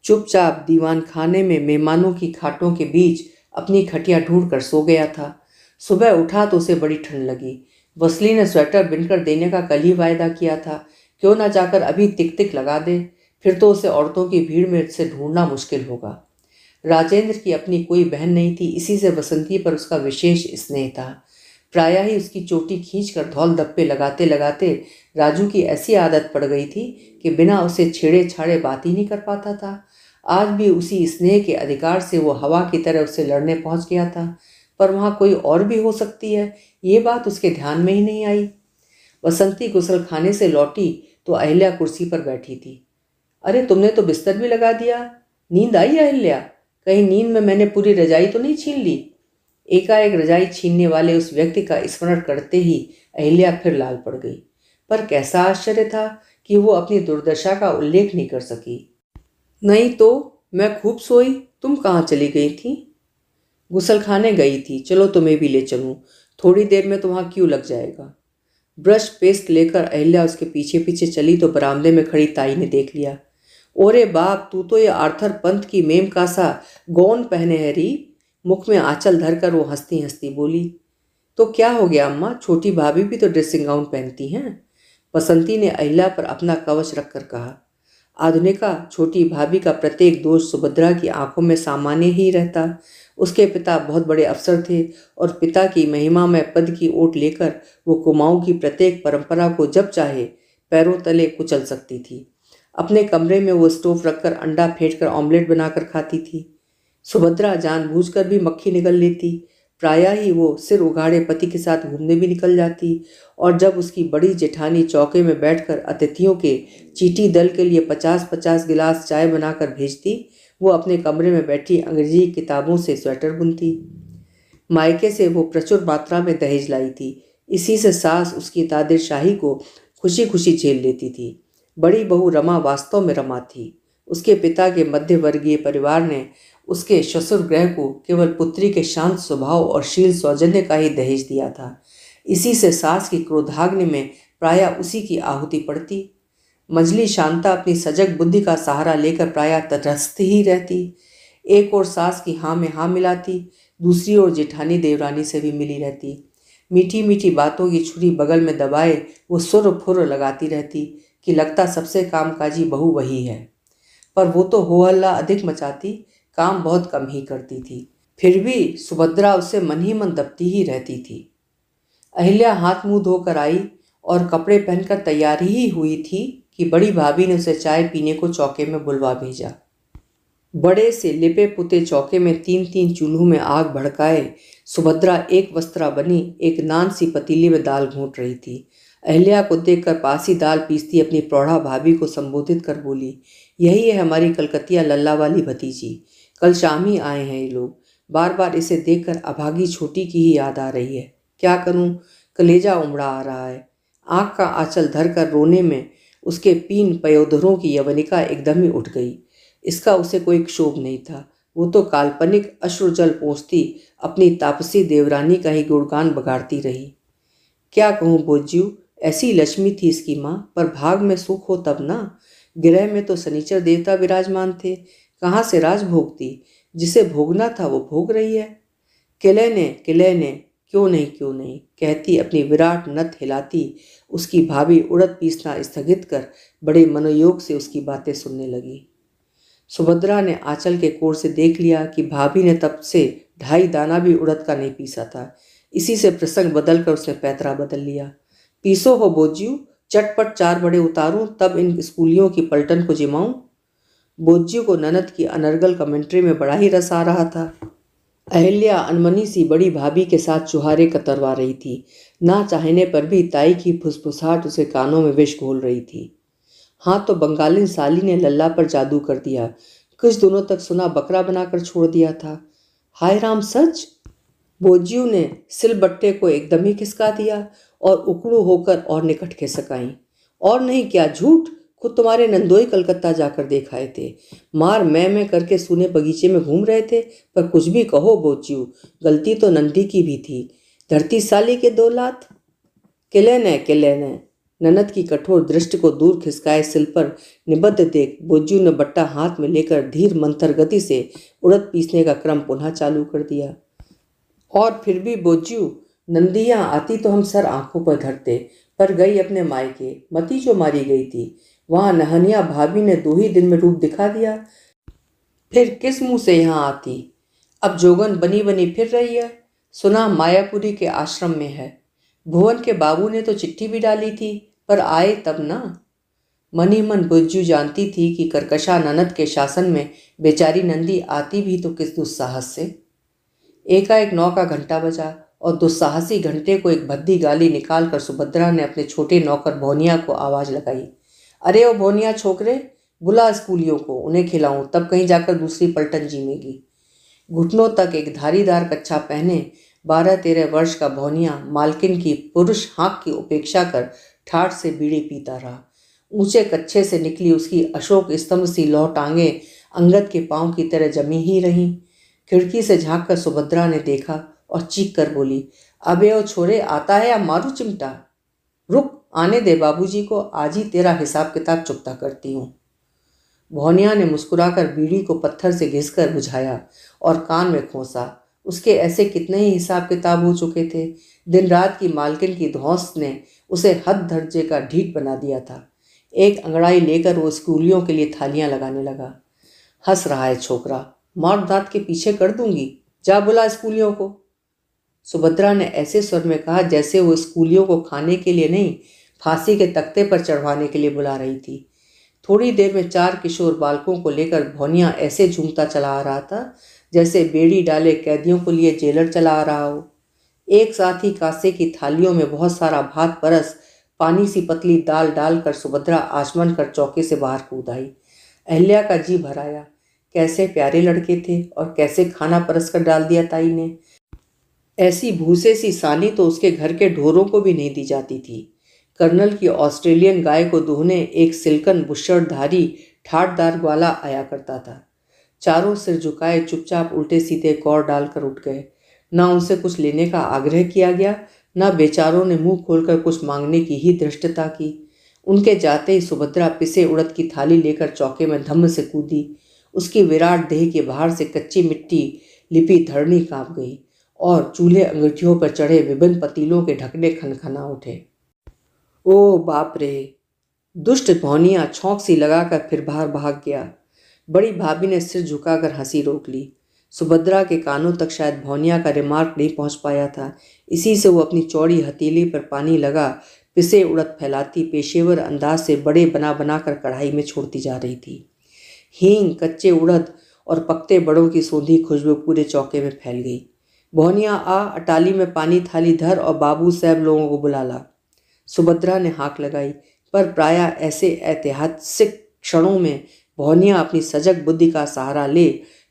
चुपचाप दीवान खाने में मेहमानों की खाटों के बीच अपनी खटिया ढूंढ कर सो गया था सुबह उठा तो उसे बड़ी ठंड लगी वसली ने स्वेटर बिनकर देने का कल ही वायदा किया था क्यों ना जाकर अभी तिक तिक लगा दे फिर तो उसे औरतों की भीड़ में से ढूंढना मुश्किल होगा राजेंद्र की अपनी कोई बहन नहीं थी इसी से बसंती पर उसका विशेष स्नेह था प्रायः ही उसकी चोटी खींचकर धौल धप्पे लगाते लगाते राजू की ऐसी आदत पड़ गई थी कि बिना उसे छेड़े छाड़े बात ही नहीं कर पाता था आज भी उसी स्नेह के अधिकार से वो हवा की तरह उससे लड़ने पहुंच गया था पर वहाँ कोई और भी हो सकती है ये बात उसके ध्यान में ही नहीं आई बसंती गुसल खाने से लौटी तो अहिल्या कुर्सी पर बैठी थी अरे तुमने तो बिस्तर भी लगा दिया नींद आई अहिल्या कहीं नींद में मैंने पूरी रजाई तो नहीं छीन ली एकाएक रजाई छीनने वाले उस व्यक्ति का स्मरण करते ही अहिल्या फिर लाल पड़ गई पर कैसा आश्चर्य था कि वो अपनी दुर्दशा का उल्लेख नहीं कर सकी नहीं तो मैं खूब सोई तुम कहाँ चली गई थी गुसल खाने गई थी चलो तुम्हें भी ले चलूँ थोड़ी देर में तुम्हारा क्यों लग जाएगा ब्रश पेस्ट लेकर अहिल्या उसके पीछे पीछे चली तो बरामदे में खड़ी ताई ने देख लिया ओरे बाप तू तो ये आर्थर पंत की मेम का सा गौन पहने है री मुख में आंचल धर कर वो हंसती हंसती बोली तो क्या हो गया अम्मा छोटी भाभी भी तो ड्रेसिंग गाउन पहनती हैं बसंती ने अहिला पर अपना कवच रखकर कहा आधुनिका छोटी भाभी का प्रत्येक दोष सुभद्रा की आंखों में सामान्य ही रहता उसके पिता बहुत बड़े अफसर थे और पिता की महिमा में पद की ओट लेकर वो कुमाऊँ की प्रत्येक परंपरा को जब चाहे पैरों तले कुचल सकती थी अपने कमरे में वो स्टोव रखकर अंडा फेंट कर ऑमलेट बनाकर खाती थी सुभद्रा जानबूझकर भी मक्खी निकल लेती प्रायः ही वो सिर उगाड़े पति के साथ घूमने भी निकल जाती और जब उसकी बड़ी जेठानी चौके में बैठकर अतिथियों के चीटी दल के लिए पचास पचास गिलास चाय बनाकर भेजती वो अपने कमरे में बैठी अंग्रेजी किताबों से स्वेटर बुनती मायके से वो प्रचुर मात्रा में दहेज लाई थी इसी से सास उसकी तादिर शाही को खुशी खुशी झेल लेती थी बड़ी बहू रमा वास्तव में रमा थी उसके पिता के मध्यवर्गीय परिवार ने उसके ससुर ग्रह को केवल पुत्री के शांत स्वभाव और शील सौजन्य का ही दहेज दिया था इसी से सास की क्रोधाग्नि में प्राय उसी की आहुति पड़ती मजली शांता अपनी सजग बुद्धि का सहारा लेकर प्राय तटस्थ ही रहती एक और सास की हाँ में हाँ मिलाती दूसरी ओर जेठानी देवरानी से भी मिली रहती मीठी मीठी बातों की छुरी बगल में दबाए वो सुर फुर लगाती रहती कि लगता सबसे कामकाजी बहू वही है पर वो तो हो हल्ला अधिक मचाती काम बहुत कम ही करती थी फिर भी सुभद्रा उसे मन ही मन दबती ही रहती थी अहिल्या हाथ मुंह धोकर आई और कपड़े पहनकर तैयारी ही हुई थी कि बड़ी भाभी ने उसे चाय पीने को चौके में बुलवा भेजा बड़े से लिपे पुते चौके में तीन तीन चूल्हों में आग भड़काए सुभद्रा एक वस्त्रा बनी एक नान सी पतीली में दाल घूट रही थी अहल्या को देखकर पासी दाल पीसती अपनी प्रौढ़ा भाभी को संबोधित कर बोली यही है हमारी कलकतिया लल्ला वाली भतीजी कल शाम ही आए हैं ये लोग बार बार इसे देखकर अभागी छोटी की ही याद आ रही है क्या करूं कलेजा उमड़ा आ रहा है आँख का आंचल धर कर रोने में उसके पीन पयोधरों की यवनिका एकदम ही उठ गई इसका उसे कोई क्षोभ नहीं था वो तो काल्पनिक अश्रुजल पोसती अपनी तापसी देवरानी का ही गुणगान बगाड़ती रही क्या कहूँ बोझ्यू ऐसी लक्ष्मी थी इसकी माँ पर भाग में सुख हो तब ना गृह में तो शनिचर देवता विराजमान थे कहाँ से राज भोगती जिसे भोगना था वो भोग रही है किले ने किले ने क्यों नहीं क्यों नहीं कहती अपनी विराट नत हिलाती उसकी भाभी उड़द पीसना स्थगित कर बड़े मनोयोग से उसकी बातें सुनने लगी सुभद्रा ने आंचल के कोर से देख लिया कि भाभी ने तब से ढाई दाना भी उड़द का नहीं पीसा था इसी से प्रसंग बदल कर उसने पैतरा बदल लिया पीसो हो बोजियू चटपट चार बड़े उतारूं तब इन स्कूलियों की पलटन को जिमाऊं बोजियो को ननद की अनर्गल कमेंट्री में बड़ा ही रस आ रहा था अहल्या अनमनी सी बड़ी भाभी के साथ चुहारे कतरवा रही थी ना चाहने पर भी ताई की फुसफुसाहट उसे कानों में विष घोल रही थी हाँ तो बंगालिन साली ने लल्ला पर जादू कर दिया कुछ दिनों तक सुना बकरा बनाकर छोड़ दिया था हाय राम सच बोजियो ने सिलबट्टे को एकदम ही खिसका दिया और उकड़ू होकर और निकट खिसक सकाई और नहीं क्या झूठ खुद तुम्हारे नंदोई कलकत्ता जाकर देख आए थे मार मैं मैं करके सूने बगीचे में घूम रहे थे पर कुछ भी कहो बोचियो गलती तो नंदी की भी थी धरती साली के दो लात किले न किले न ननद की कठोर दृष्टि को दूर खिसकाए सिल पर निबद्ध देख बोजू ने बट्टा हाथ में लेकर धीर मंथर गति से उड़द पीसने का क्रम पुनः चालू कर दिया और फिर भी बोज्जू नंदियाँ आती तो हम सर आंखों पर धरते पर गई अपने मायके मती जो मारी गई थी वहाँ नहनिया भाभी ने दो ही दिन में रूप दिखा दिया फिर किस मुँह से यहाँ आती अब जोगन बनी बनी फिर रही है सुना मायापुरी के आश्रम में है भुवन के बाबू ने तो चिट्ठी भी डाली थी पर आए तब ना मनी मन बुज्जू जानती थी कि करकशा ननद के शासन में बेचारी नंदी आती भी तो किस दुस्साहस से एकाएक नौ का घंटा बजा और दुस्साहसी घंटे को एक भद्दी गाली निकाल कर सुभद्रा ने अपने छोटे नौकर भोनिया को आवाज़ लगाई अरे ओ भोनिया छोकरे बुला स्कूलियों को उन्हें खिलाऊं तब कहीं जाकर दूसरी पलटन जीमेगी घुटनों तक एक धारीदार कच्छा पहने बारह तेरह वर्ष का भौनिया मालकिन की पुरुष हाँक की उपेक्षा कर ठाठ से बीड़ी पीता रहा ऊंचे कच्छे से निकली उसकी अशोक स्तंभ सी लौ अंगद के पाँव की तरह जमी ही रहीं खिड़की से झाँक कर सुभद्रा ने देखा और चीख कर बोली अबे ओ छोरे आता है या मारू चिमटा रुक आने दे बाबूजी को आज ही तेरा हिसाब किताब चुकता करती हूँ भौनिया ने मुस्कुराकर बीड़ी को पत्थर से घिसकर बुझाया और कान में खोसा उसके ऐसे कितने ही हिसाब किताब हो चुके थे दिन रात की मालकिन की धौस ने उसे हद धर्जे का ढीठ बना दिया था एक अंगड़ाई लेकर वो स्कूलियों के लिए थालियां लगाने लगा हंस रहा है छोकरा मार दांत के पीछे कर दूंगी जा बुला स्कूलियों को सुभद्रा ने ऐसे स्वर में कहा जैसे वो स्कूलियों को खाने के लिए नहीं फांसी के तख्ते पर चढ़वाने के लिए बुला रही थी थोड़ी देर में चार किशोर बालकों को लेकर भौनिया ऐसे झूमता चला आ रहा था जैसे बेड़ी डाले कैदियों को लिए जेलर चला आ रहा हो एक साथ ही कांसे की थालियों में बहुत सारा भात परस पानी सी पतली दाल डाल कर सुभद्रा आसमन कर चौके से बाहर कूद आई अहल्या का जी भराया कैसे प्यारे लड़के थे और कैसे खाना परस कर डाल दिया ताई ने ऐसी भूसे सी सानी तो उसके घर के ढोरों को भी नहीं दी जाती थी कर्नल की ऑस्ट्रेलियन गाय को दोहने एक सिल्कन बुशड़धारी ठाटदार ग्वाला आया करता था चारों सिर झुकाए चुपचाप उल्टे सीधे कौर डालकर उठ गए ना उनसे कुछ लेने का आग्रह किया गया ना बेचारों ने मुंह खोलकर कुछ मांगने की ही धृष्टता की उनके जाते ही सुभद्रा पिसे उड़द की थाली लेकर चौके में धम्म से कूदी उसकी विराट देह के बाहर से कच्ची मिट्टी लिपी धरनी कांप गई और चूल्हे अंगीठियों पर चढ़े विभिन्न पतीलों के ढकने खनखना उठे ओ बाप रे दुष्ट भौनिया छौंक सी लगाकर फिर बाहर भाग गया बड़ी भाभी ने सिर झुकाकर हंसी रोक ली सुभद्रा के कानों तक शायद भौनिया का रिमार्क नहीं पहुंच पाया था इसी से वो अपनी चौड़ी हथेली पर पानी लगा पिसे उड़द फैलाती पेशेवर अंदाज से बड़े बना बना कर कढ़ाई में छोड़ती जा रही थी हींग कच्चे उड़द और पकते बड़ों की सौंधी खुशबू पूरे चौके में फैल गई भोनिया आ अटाली में पानी थाली धर और बाबू साहब लोगों को बुला ला सुभद्रा ने हाँक लगाई पर प्राय ऐसे ऐतिहासिक क्षणों में भोनिया अपनी सजग बुद्धि का सहारा ले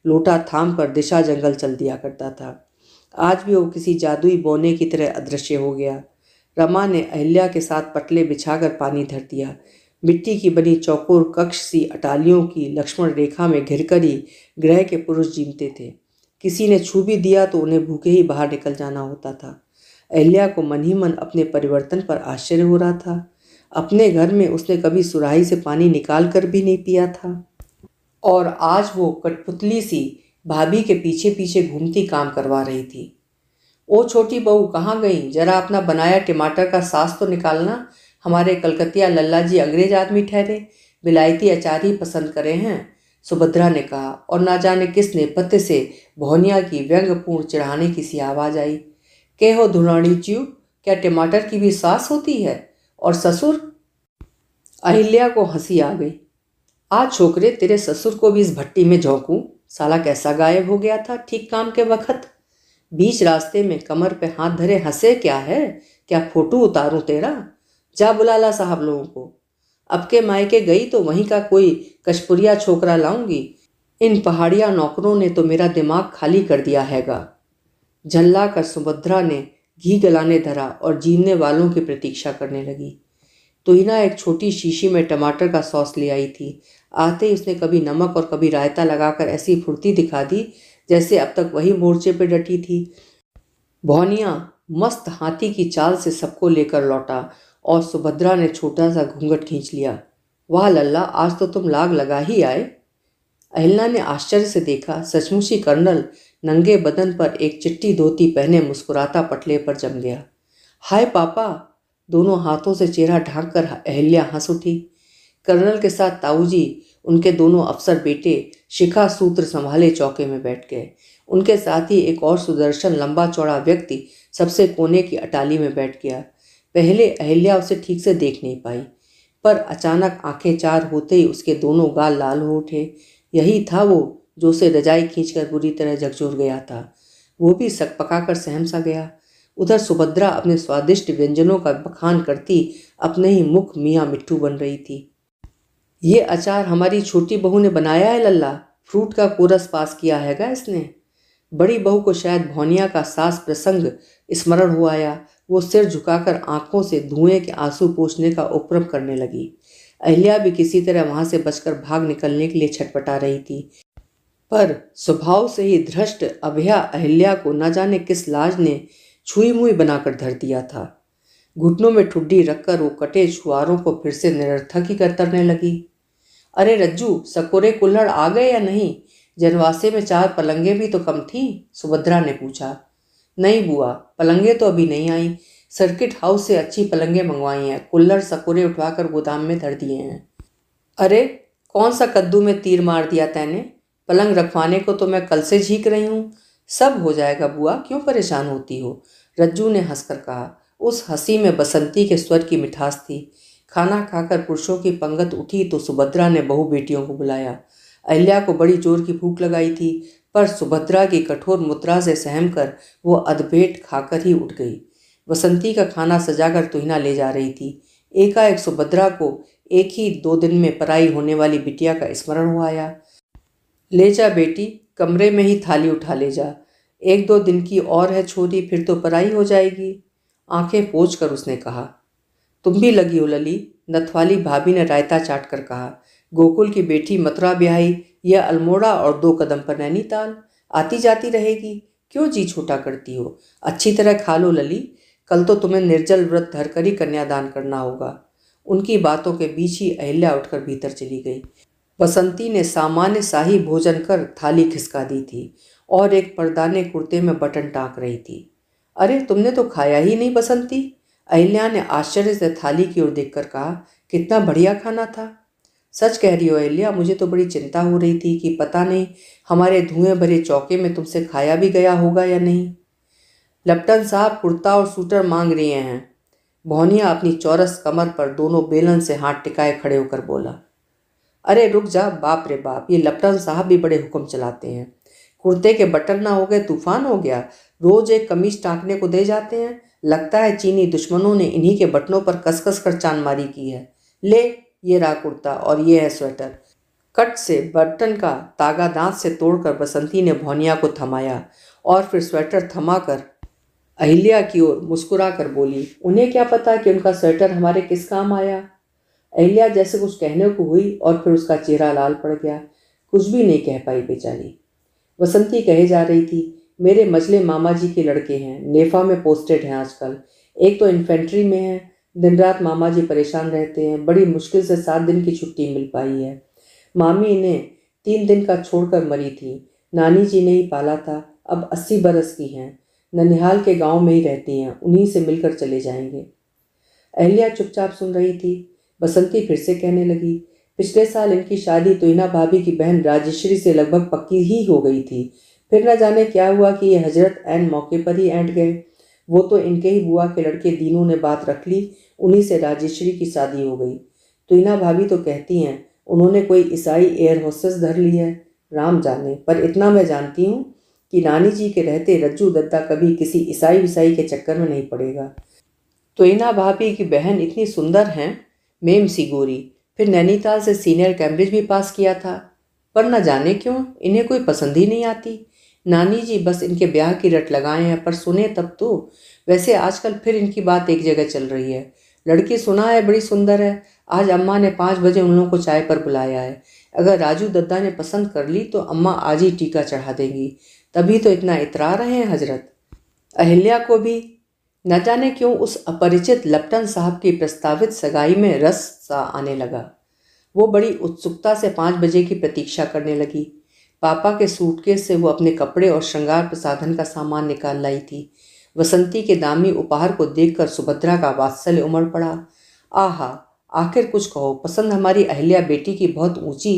लोटा थाम कर दिशा जंगल चल दिया करता था आज भी वो किसी जादुई बोने की तरह अदृश्य हो गया रमा ने अहिल्या के साथ पटले बिछाकर पानी धर दिया मिट्टी की बनी चौकोर कक्ष सी अटालियों की लक्ष्मण रेखा में घिरकर ही ग्रह के पुरुष जीमते थे किसी ने छू भी दिया तो उन्हें भूखे ही बाहर निकल जाना होता था अहल्या को मन ही मन अपने परिवर्तन पर आश्चर्य हो रहा था अपने घर में उसने कभी सुराही से पानी निकाल कर भी नहीं पिया था और आज वो कठपुतली सी भाभी के पीछे पीछे घूमती काम करवा रही थी ओ छोटी बहू कहाँ गई जरा अपना बनाया टमाटर का सास तो निकालना हमारे कलकतिया लल्ला जी अंग्रेज आदमी ठहरे विलायती अचार ही पसंद करे हैं सुभद्रा ने कहा और ना जाने किसने पत्ते से भौनिया की व्यंग्यपूर्ण चढ़ाने की सी आवाज़ आई कहो धुराणी च्यू क्या टमाटर की भी सास होती है और ससुर अहिल्या को हंसी आ गई आज छोकरे तेरे ससुर को भी इस भट्टी में झोंकूं साला कैसा गायब हो गया था ठीक काम के वक्त बीच रास्ते में कमर पे हाथ धरे हंसे क्या है क्या फोटो उतारूं तेरा जा बुलाला साहब लोगों को अब के मायके गई तो वहीं का कोई कशपुरिया छोकरा लाऊंगी इन पहाड़िया नौकरों ने तो मेरा दिमाग खाली कर दिया हैगा झल्ला कर सुभद्रा ने घी गलाने धरा और जीने वालों की प्रतीक्षा करने लगी तोहिना एक छोटी शीशी में टमाटर का सॉस ले आई थी आते ही उसने कभी नमक और कभी रायता लगाकर ऐसी फुर्ती दिखा दी जैसे अब तक वही मोर्चे पर डटी थी भौनिया मस्त हाथी की चाल से सबको लेकर लौटा और सुभद्रा ने छोटा सा घूंघट खींच लिया वाह लल्ला आज तो तुम लाग लगा ही आए अहिलना ने आश्चर्य से देखा सचमुची कर्नल नंगे बदन पर एक चिट्टी धोती पहने मुस्कुराता पटले पर जम गया हाय पापा दोनों हाथों से चेहरा ढांक कर अहिल्या हंस उठी कर्नल के साथ ताऊजी उनके दोनों अफसर बेटे शिखा सूत्र संभाले चौके में बैठ गए उनके साथ ही एक और सुदर्शन लंबा चौड़ा व्यक्ति सबसे कोने की अटाली में बैठ गया पहले अहिल्या उसे ठीक से देख नहीं पाई पर अचानक आंखें चार होते ही उसके दोनों गाल लाल हो उठे यही था वो जो उसे रजाई खींचकर बुरी तरह झकझोर गया था वो भी सक कर सहम सा गया उधर सुभद्रा अपने स्वादिष्ट व्यंजनों का बखान करती अपने ही मुख मियाँ मिट्टू बन रही थी ये अचार हमारी छोटी बहू ने बनाया है लल्ला फ्रूट का कोरस पास किया हैगा इसने बड़ी बहू को शायद भौनिया का सास प्रसंग स्मरण हो आया वो सिर झुकाकर आंखों से धुएं के आंसू पोछने का उपक्रम करने लगी अहल्या भी किसी तरह वहां से बचकर भाग निकलने के लिए छटपटा रही थी पर स्वभाव से ही धृष्ट अभया अहल्या को न जाने किस लाज ने छुई मुई बनाकर धर दिया था घुटनों में ठुड्डी रखकर वो कटे छुआरों को फिर से निरर्थक ही करतरने लगी अरे रज्जू सकोरे कुल्हड़ आ गए या नहीं जनवासे में चार पलंगे भी तो कम थी सुभद्रा ने पूछा नहीं बुआ पलंगे तो अभी नहीं आई सर्किट हाउस से अच्छी पलंगे मंगवाई हैं कुल्लर सकोरे उठवाकर गोदाम में धर दिए हैं अरे कौन सा कद्दू में तीर मार दिया तैने पलंग रखवाने को तो मैं कल से झीक रही हूँ सब हो जाएगा बुआ क्यों परेशान होती हो रज्जू ने हंसकर कहा उस हंसी में बसंती के स्वर की मिठास थी खाना खाकर पुरुषों की पंगत उठी तो सुभद्रा ने बहु बेटियों को बुलाया अहल्या को बड़ी जोर की भूख लगाई थी पर सुभद्रा की कठोर मुद्रा से सहम कर वो अधभेट खाकर ही उठ गई वसंती का खाना सजाकर तुहिना ले जा रही थी एकाएक सुभद्रा को एक ही दो दिन में पराई होने वाली बिटिया का स्मरण हो आया ले जा बेटी कमरे में ही थाली उठा ले जा एक दो दिन की और है छोरी फिर तो पराई हो जाएगी आंखें पोच कर उसने कहा तुम भी लगी हो लली नथवाली भाभी ने रायता चाट कर कहा गोकुल की बेटी मथुरा ब्याही यह अल्मोड़ा और दो कदम पर नैनीताल आती जाती रहेगी क्यों जी छोटा करती हो अच्छी तरह खा लो लली कल तो तुम्हें निर्जल व्रत धर कर ही कन्यादान करना होगा उनकी बातों के बीच ही अहिल्या उठकर भीतर चली गई बसंती ने सामान्य शाही भोजन कर थाली खिसका दी थी और एक परदाने कुर्ते में बटन टाँक रही थी अरे तुमने तो खाया ही नहीं बसंती अहिल्या ने आश्चर्य से थाली की ओर देखकर कहा कितना बढ़िया खाना था सच कह रही हो अहल्या मुझे तो बड़ी चिंता हो रही थी कि पता नहीं हमारे धुएं भरे चौके में तुमसे खाया भी गया होगा या नहीं लप्टन साहब कुर्ता और सूटर मांग रहे हैं भौनिया अपनी चौरस कमर पर दोनों बेलन से हाथ टिकाए खड़े होकर बोला अरे रुक जा बाप रे बाप ये लप्टन साहब भी बड़े हुक्म चलाते हैं कुर्ते के बटन ना हो गए तूफान हो गया रोज एक कमीज टाँकने को दे जाते हैं लगता है चीनी दुश्मनों ने इन्हीं के बटनों पर कसकस कर चांद मारी की है ले ये रहा कुर्ता और ये है स्वेटर कट से बटन का तागा दांत से तोड़कर बसंती ने भौनिया को थमाया और फिर स्वेटर थमाकर अहिल्या की ओर मुस्कुरा कर बोली उन्हें क्या पता कि उनका स्वेटर हमारे किस काम आया अहिल्या जैसे कुछ कहने को हुई और फिर उसका चेहरा लाल पड़ गया कुछ भी नहीं कह पाई बेचारी बसंती कहे जा रही थी मेरे मजले मामा जी के लड़के हैं नेफा में पोस्टेड हैं आजकल एक तो इन्फेंट्री में है दिन रात मामा जी परेशान रहते हैं बड़ी मुश्किल से सात दिन की छुट्टी मिल पाई है मामी इन्हें तीन दिन का छोड़कर मरी थी नानी जी ने ही पाला था अब अस्सी बरस की हैं ननिहाल के गांव में ही रहती हैं उन्हीं से मिलकर चले जाएंगे अहल्या चुपचाप सुन रही थी बसंती फिर से कहने लगी पिछले साल इनकी शादी तोहिना भाभी की बहन राजेश्वरी से लगभग पक्की ही हो गई थी फिर न जाने क्या हुआ कि ये हजरत ऐन मौके पर ही एंट गए वो तो इनके ही बुआ के लड़के दीनू ने बात रख ली उन्हीं से राजेश्वरी की शादी हो गई तो इना भाभी तो कहती हैं उन्होंने कोई ईसाई एयर होस्टेस धर ली है राम जाने पर इतना मैं जानती हूँ कि नानी जी के रहते रज्जू दत्ता कभी किसी ईसाई विसाई के चक्कर में नहीं पड़ेगा तो इना भाभी की बहन इतनी सुंदर हैं मेम सी गोरी फिर नैनीताल से सीनियर कैम्ब्रिज भी पास किया था पर न जाने क्यों इन्हें कोई पसंद ही नहीं आती नानी जी बस इनके ब्याह की रट लगाए हैं पर सुने तब तो वैसे आजकल फिर इनकी बात एक जगह चल रही है लड़की सुना है बड़ी सुंदर है आज अम्मा ने पाँच बजे उन लोगों को चाय पर बुलाया है अगर राजू दद्दा ने पसंद कर ली तो अम्मा आज ही टीका चढ़ा देंगी तभी तो इतना इतरा रहे हैं हजरत अहिल्या को भी न जाने क्यों उस अपरिचित लप्टन साहब की प्रस्तावित सगाई में रस सा आने लगा वो बड़ी उत्सुकता से पाँच बजे की प्रतीक्षा करने लगी पापा के सूटकेस से वो अपने कपड़े और श्रृंगार प्रसाधन का सामान निकाल लाई थी वसंती के दामी उपहार को देखकर सुभद्रा का वात्सल्य उमड़ पड़ा आहा आखिर कुछ कहो पसंद हमारी अहल्या बेटी की बहुत ऊंची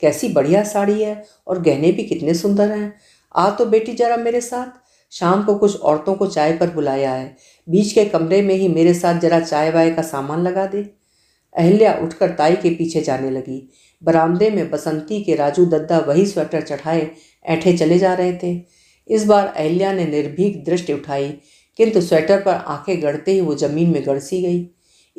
कैसी बढ़िया साड़ी है और गहने भी कितने सुंदर हैं आ तो बेटी जरा मेरे साथ शाम को कुछ औरतों को चाय पर बुलाया है बीच के कमरे में ही मेरे साथ जरा चाय वाय का सामान लगा दे अहल्या उठकर ताई के पीछे जाने लगी बरामदे में बसंती के राजू दद्दा वही स्वेटर चढ़ाए ऐठे चले जा रहे थे इस बार अहिल्या ने निर्भीक दृष्टि उठाई किंतु स्वेटर पर आंखें गड़ते ही वो जमीन में गड़सी गई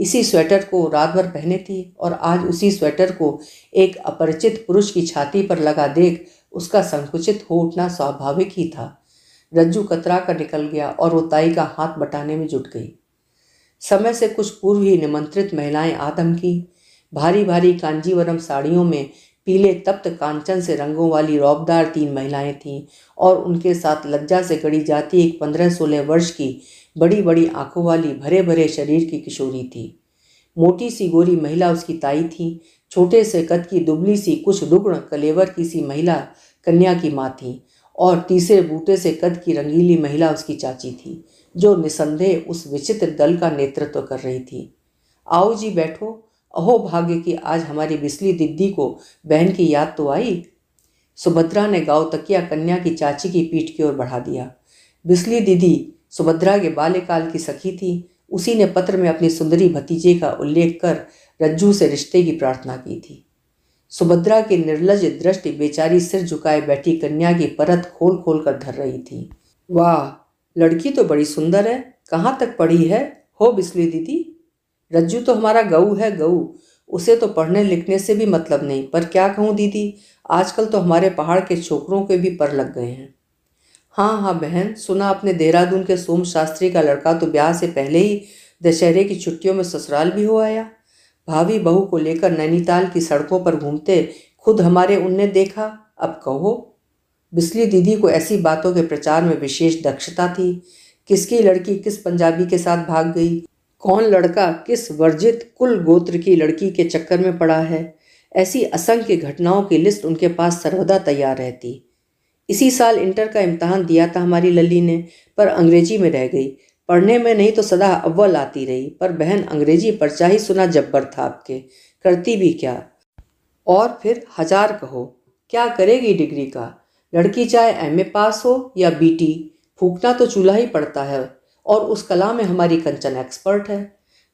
इसी स्वेटर को रात भर पहने थी और आज उसी स्वेटर को एक अपरिचित पुरुष की छाती पर लगा देख उसका संकुचित हो उठना स्वाभाविक ही था रज्जू कतरा कर निकल गया और वो ताई का हाथ बटाने में जुट गई समय से कुछ पूर्व ही निमंत्रित महिलाएं आदम की भारी भारी कांजीवरम साड़ियों में पीले तप्त कांचन से रंगों वाली रौबदार तीन महिलाएं थीं और उनके साथ लज्जा से गड़ी जाती एक पंद्रह सोलह वर्ष की बड़ी बड़ी आंखों वाली भरे भरे शरीर की किशोरी थी मोटी सी गोरी महिला उसकी ताई थी छोटे से कद की दुबली सी कुछ रुग्ण कलेवर की सी महिला कन्या की माँ थी और तीसरे बूटे से कद की रंगीली महिला उसकी चाची थी जो निसंदेह उस विचित्र दल का नेतृत्व कर रही थी आओ जी बैठो अहो भाग्य कि आज हमारी बिसली दिद्दी को बहन की याद तो आई सुभद्रा ने गाँव तकिया कन्या की चाची की पीठ की ओर बढ़ा दिया बिसली दीदी सुभद्रा के बाल्यकाल की सखी थी उसी ने पत्र में अपनी सुंदरी भतीजे का उल्लेख कर रज्जू से रिश्ते की प्रार्थना की थी सुभद्रा की निर्लज दृष्टि बेचारी सिर झुकाए बैठी कन्या की परत खोल खोल कर धर रही थी वाह लड़की तो बड़ी सुंदर है कहाँ तक पढ़ी है हो बिस्ली दीदी रज्जू तो हमारा गऊ है गऊ उसे तो पढ़ने लिखने से भी मतलब नहीं पर क्या कहूँ दीदी आजकल तो हमारे पहाड़ के छोकरों के भी पर लग गए हैं हाँ हाँ बहन सुना अपने देहरादून के सोम शास्त्री का लड़का तो ब्याह से पहले ही दशहरे की छुट्टियों में ससुराल भी हो आया भाभी बहू को लेकर नैनीताल की सड़कों पर घूमते खुद हमारे उनने देखा अब कहो बिस्ली दीदी को ऐसी बातों के प्रचार में विशेष दक्षता थी किसकी लड़की किस पंजाबी के साथ भाग गई कौन लड़का किस वर्जित कुल गोत्र की लड़की के चक्कर में पड़ा है ऐसी असंख्य घटनाओं की लिस्ट उनके पास सर्वदा तैयार रहती इसी साल इंटर का इम्तहान दिया था हमारी लल्ली ने पर अंग्रेजी में रह गई पढ़ने में नहीं तो सदा अव्वल आती रही पर बहन अंग्रेजी पर्चा ही सुना जब्बर था आपके करती भी क्या और फिर हजार कहो क्या करेगी डिग्री का लड़की चाहे एम पास हो या बीटी फूकना तो चूल्हा ही पड़ता है और उस कला में हमारी कंचन एक्सपर्ट है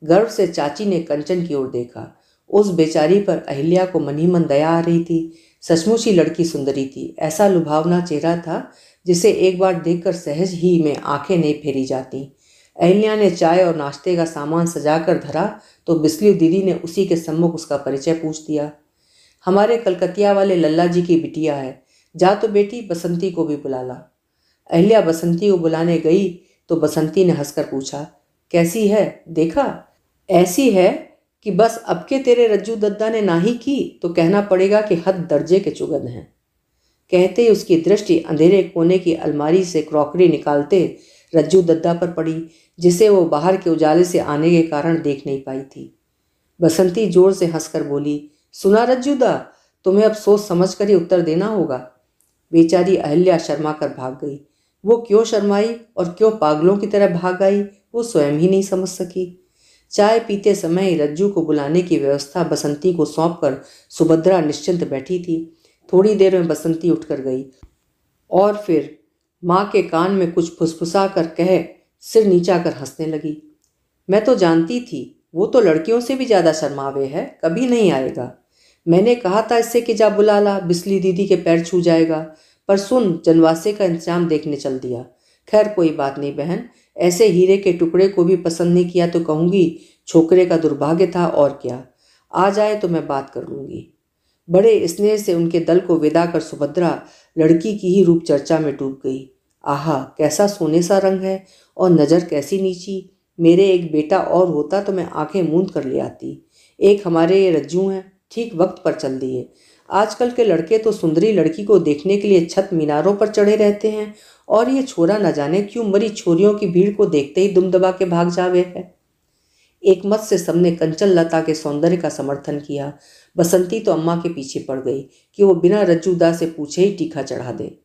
गर्व से चाची ने कंचन की ओर देखा उस बेचारी पर अहिल्या को मन ही मन दया आ रही थी सचमुच ही लड़की सुंदरी थी ऐसा लुभावना चेहरा था जिसे एक बार देखकर सहज ही में आंखें नहीं फेरी जाती अहिल्या ने चाय और नाश्ते का सामान सजा कर धरा तो बिस्लि दीदी ने उसी के सम्मुख उसका परिचय पूछ दिया हमारे कलकतिया वाले लल्ला जी की बिटिया है जा तो बेटी बसंती को भी बुला ला अहिल्या बसंती को बुलाने गई तो बसंती ने हंसकर पूछा कैसी है देखा ऐसी है कि बस अब के तेरे रज्जू दद्दा ने ना ही की तो कहना पड़ेगा कि हद दर्जे के चुगन हैं कहते ही उसकी दृष्टि अंधेरे कोने की अलमारी से क्रॉकरी निकालते रज्जू दद्दा पर पड़ी जिसे वो बाहर के उजाले से आने के कारण देख नहीं पाई थी बसंती जोर से हंसकर बोली सुना रज्जूदा तुम्हें अब सोच समझ कर ही उत्तर देना होगा बेचारी अहल्या शर्मा कर भाग गई वो क्यों शर्माई और क्यों पागलों की तरह भाग आई वो स्वयं ही नहीं समझ सकी चाय पीते समय रज्जू को बुलाने की व्यवस्था बसंती को सौंप कर सुभद्रा निश्चिंत बैठी थी थोड़ी देर में बसंती उठ कर गई और फिर माँ के कान में कुछ फुसफुसा कर कह सिर नीचा कर हंसने लगी मैं तो जानती थी वो तो लड़कियों से भी ज़्यादा शर्मावे है कभी नहीं आएगा मैंने कहा था इससे कि जा बुला ला बिस्ली दीदी के पैर छू जाएगा पर सुन जनवासे का इंतजाम देखने चल दिया खैर कोई बात नहीं बहन ऐसे हीरे के टुकड़े को भी पसंद नहीं किया तो कहूँगी छोकरे का दुर्भाग्य था और क्या आ जाए तो मैं बात कर लूँगी बड़े स्नेह से उनके दल को विदा कर सुभद्रा लड़की की ही रूप चर्चा में डूब गई आहा कैसा सोने सा रंग है और नज़र कैसी नीची मेरे एक बेटा और होता तो मैं आंखें मूंद कर ले आती एक हमारे ये रज्जू हैं ठीक वक्त पर चल दिए आजकल के लड़के तो सुंदरी लड़की को देखने के लिए छत मीनारों पर चढ़े रहते हैं और ये छोरा न जाने क्यों मरी छोरियों की भीड़ को देखते ही दुम दबा के भाग जावे है एक मत से सबने कंचन लता के सौंदर्य का समर्थन किया बसंती तो अम्मा के पीछे पड़ गई कि वो बिना रज्जूदा से पूछे ही टीखा चढ़ा दे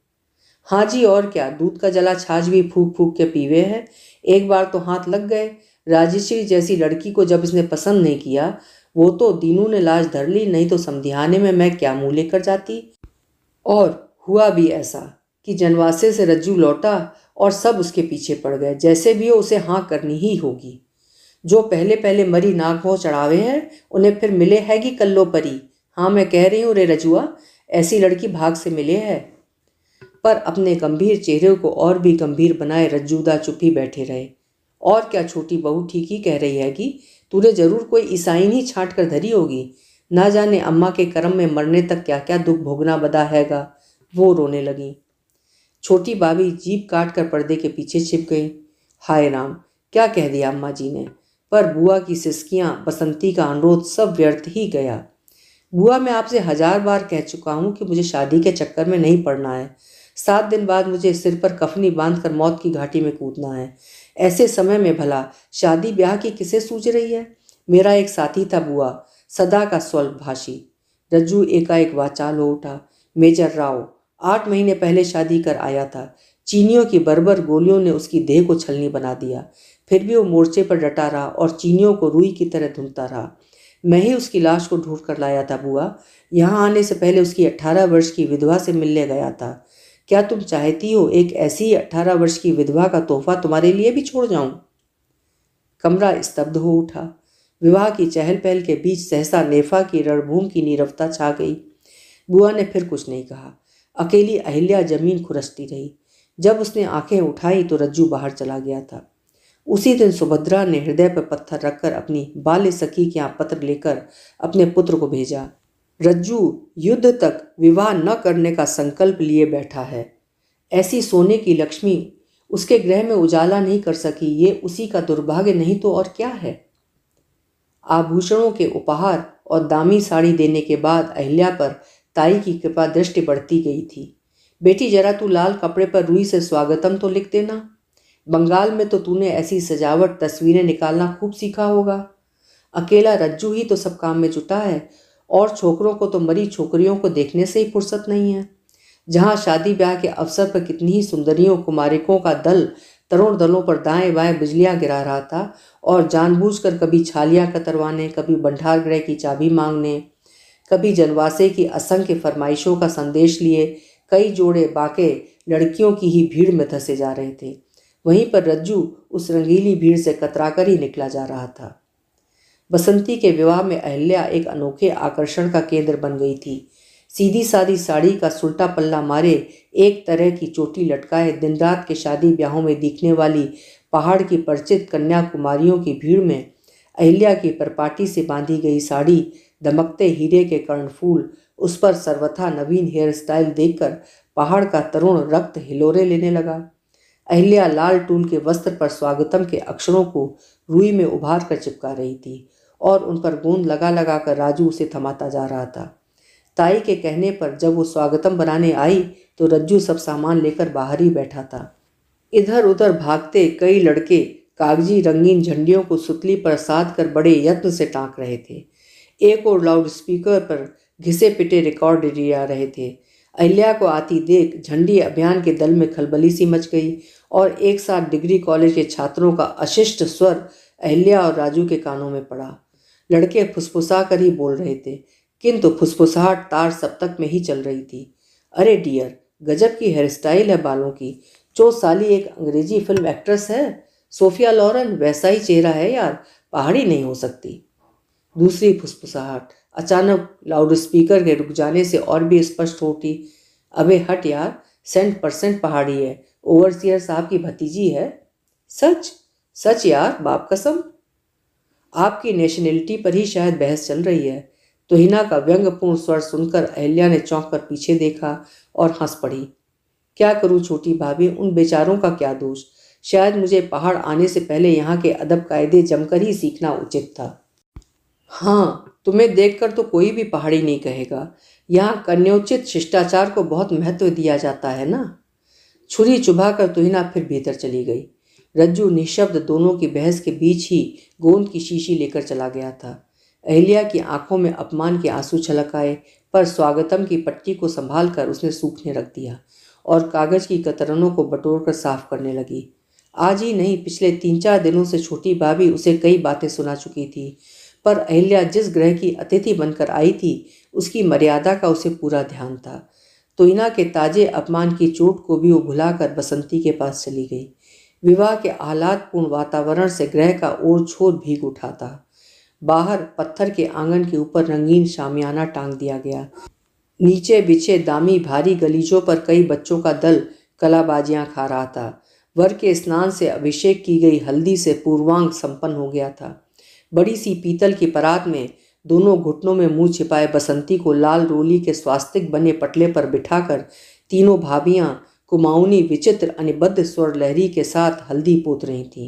हाँ जी और क्या दूध का जला छाछ भी फूक फूक के पीवे है एक बार तो हाथ लग गए राजेश्वरी जैसी लड़की को जब इसने पसंद नहीं किया वो तो दीनू ने लाश धर ली नहीं तो समझाने में मैं क्या मुँह लेकर जाती और हुआ भी ऐसा कि जनवासे से रज्जू लौटा और सब उसके पीछे पड़ गए जैसे भी हो उसे हाँ करनी ही होगी जो पहले पहले मरी नाक हो चढ़ावे हैं उन्हें फिर मिले हैगी कल्लो परी हाँ मैं कह रही हूँ रे रजुआ ऐसी लड़की भाग से मिले है पर अपने गंभीर चेहरे को और भी गंभीर बनाए रज्जूदा चुप ही बैठे रहे और क्या छोटी बहू ठीक ही कह रही है कि तूने जरूर कोई ईसाइन ही छाँट कर धरी होगी ना जाने अम्मा के कर्म में मरने तक क्या क्या दुख भोगना बदा हैगा वो रोने लगी छोटी बाबी जीप काट कर पर्दे के पीछे छिप गई हाय राम क्या कह दिया अम्मा जी ने पर बुआ की सिस्कियाँ बसंती का अनुरोध सब व्यर्थ ही गया बुआ मैं आपसे हजार बार कह चुका हूँ कि मुझे शादी के चक्कर में नहीं पड़ना है सात दिन बाद मुझे सिर पर कफनी बांधकर कर मौत की घाटी में कूदना है ऐसे समय में भला शादी ब्याह की किसे सूझ रही है मेरा एक साथी था बुआ सदा का स्वल्पभाषी रज्जू एकाएक वाचाल हो उठा मेजर राव आठ महीने पहले शादी कर आया था चीनियों की बरबर गोलियों ने उसकी देह को छलनी बना दिया फिर भी वो मोर्चे पर डटा रहा और चीनियों को रुई की तरह धुलता रहा मैं ही उसकी लाश को ढूंढ कर लाया था बुआ यहाँ आने से पहले उसकी अट्ठारह वर्ष की विधवा से मिलने गया था क्या तुम चाहती हो एक ऐसी अठारह वर्ष की विधवा का तोहफा तुम्हारे लिए भी छोड़ जाऊं कमरा स्तब्ध हो उठा विवाह की चहल पहल के बीच सहसा नेफा की रणभूम की नीरवता छा गई बुआ ने फिर कुछ नहीं कहा अकेली अहिल्या जमीन खुरसती रही जब उसने आंखें उठाई तो रज्जू बाहर चला गया था उसी दिन सुभद्रा ने हृदय पर पत्थर रखकर अपनी बाल सखी के यहाँ पत्र लेकर अपने पुत्र को भेजा रज्जू युद्ध तक विवाह न करने का संकल्प लिए बैठा है ऐसी सोने की लक्ष्मी उसके ग्रह में उजाला नहीं कर सकी ये उसी का दुर्भाग्य नहीं तो और क्या है आभूषणों के उपहार और दामी साड़ी देने के बाद अहिल्या पर ताई की कृपा दृष्टि बढ़ती गई थी बेटी जरा तू लाल कपड़े पर रुई से स्वागतम तो लिख देना बंगाल में तो तूने ऐसी सजावट तस्वीरें निकालना खूब सीखा होगा अकेला रज्जू ही तो सब काम में जुटा है और छोकरों को तो मरी छोकरियों को देखने से ही फुर्सत नहीं है जहाँ शादी ब्याह के अवसर पर कितनी ही सुंदरियों कुमारिकों का दल तरुण दलों पर दाएं बाएं बिजलियां गिरा रहा था और जानबूझकर कभी छालियां कतरवाने कभी भंडार गृह की चाबी मांगने कभी जनवासे की असंख्य फरमाइशों का संदेश लिए कई जोड़े बाके लड़कियों की ही भीड़ में धसे जा रहे थे वहीं पर रज्जू उस रंगीली भीड़ से कतरा ही निकला जा रहा था बसंती के विवाह में अहल्या एक अनोखे आकर्षण का केंद्र बन गई थी सीधी सादी साड़ी का सुल्टा पल्ला मारे एक तरह की चोटी लटकाए दिन रात के शादी ब्याहों में दिखने वाली पहाड़ की परिचित कन्या कुमारियों की भीड़ में अहिल्या की परपाटी से बांधी गई साड़ी दमकते हीरे के कर्णफूल उस पर सर्वथा नवीन हेयर स्टाइल देखकर पहाड़ का तरुण रक्त हिलोरे लेने लगा अहिल्या लाल टूल के वस्त्र पर स्वागतम के अक्षरों को रुई में उभार कर चिपका रही थी और उन पर गोंद लगा लगा कर राजू उसे थमाता जा रहा था ताई के कहने पर जब वो स्वागतम बनाने आई तो रज्जू सब सामान लेकर बाहर ही बैठा था इधर उधर भागते कई लड़के कागजी रंगीन झंडियों को सुतली पर साध कर बड़े यत्न से टाँक रहे थे एक और लाउड स्पीकर पर घिसे पिटे रिकॉर्ड आ रहे थे अहिल्या को आती देख झंडी अभियान के दल में खलबली सी मच गई और एक साथ डिग्री कॉलेज के छात्रों का अशिष्ट स्वर अहिल्या और राजू के कानों में पड़ा लड़के फुसफुसा कर ही बोल रहे थे किंतु फुसफुसाहट तार सप्तक में ही चल रही थी अरे डियर गजब की हेयर स्टाइल है बालों की जो साली एक अंग्रेजी फिल्म एक्ट्रेस है सोफिया लॉरन वैसा ही चेहरा है यार पहाड़ी नहीं हो सकती दूसरी फुसफुसाहट अचानक लाउड स्पीकर के रुक जाने से और भी स्पष्ट होती अबे हट यार सेंट परसेंट पहाड़ी है ओवरसियर साहब की भतीजी है सच सच यार बाप कसम आपकी नेशनैलिटी पर ही शायद बहस चल रही है तो हिना का व्यंग्यपूर्ण स्वर सुनकर अहल्या ने चौंक कर पीछे देखा और हंस पड़ी क्या करूं छोटी भाभी उन बेचारों का क्या दोष शायद मुझे पहाड़ आने से पहले यहाँ के अदब कायदे जमकर ही सीखना उचित था हाँ तुम्हें देखकर तो कोई भी पहाड़ी नहीं कहेगा यहाँ कन्याचित शिष्टाचार को बहुत महत्व दिया जाता है ना छुरी चुभा कर तुहिना फिर भीतर चली गई रज्जू निःशब्द दोनों की बहस के बीच ही गोंद की शीशी लेकर चला गया था अहिल्या की आंखों में अपमान के आंसू छलक आए पर स्वागतम की पट्टी को संभाल कर उसने सूखने रख दिया और कागज की कतरनों को बटोर कर साफ करने लगी आज ही नहीं पिछले तीन चार दिनों से छोटी भाभी उसे कई बातें सुना चुकी थी पर अहिल्या जिस ग्रह की अतिथि बनकर आई थी उसकी मर्यादा का उसे पूरा ध्यान था तोइना के ताजे अपमान की चोट को भी वो भुलाकर बसंती के पास चली गई विवाह के आह्लादपूर्ण वातावरण से ग्रह का ओर छोर भीग उठा था बाहर पत्थर के आंगन के ऊपर रंगीन शामियाना टांग दिया गया नीचे बिछे दामी भारी गलीचों पर कई बच्चों का दल कलाबाजियां खा रहा था वर के स्नान से अभिषेक की गई हल्दी से पूर्वांग संपन्न हो गया था बड़ी सी पीतल की परात में दोनों घुटनों में मुंह छिपाए बसंती को लाल रोली के स्वास्तिक बने पटले पर बिठाकर तीनों भाभियाँ कुमाऊनी विचित्र अनिबद्ध स्वर लहरी के साथ हल्दी पोत रही थी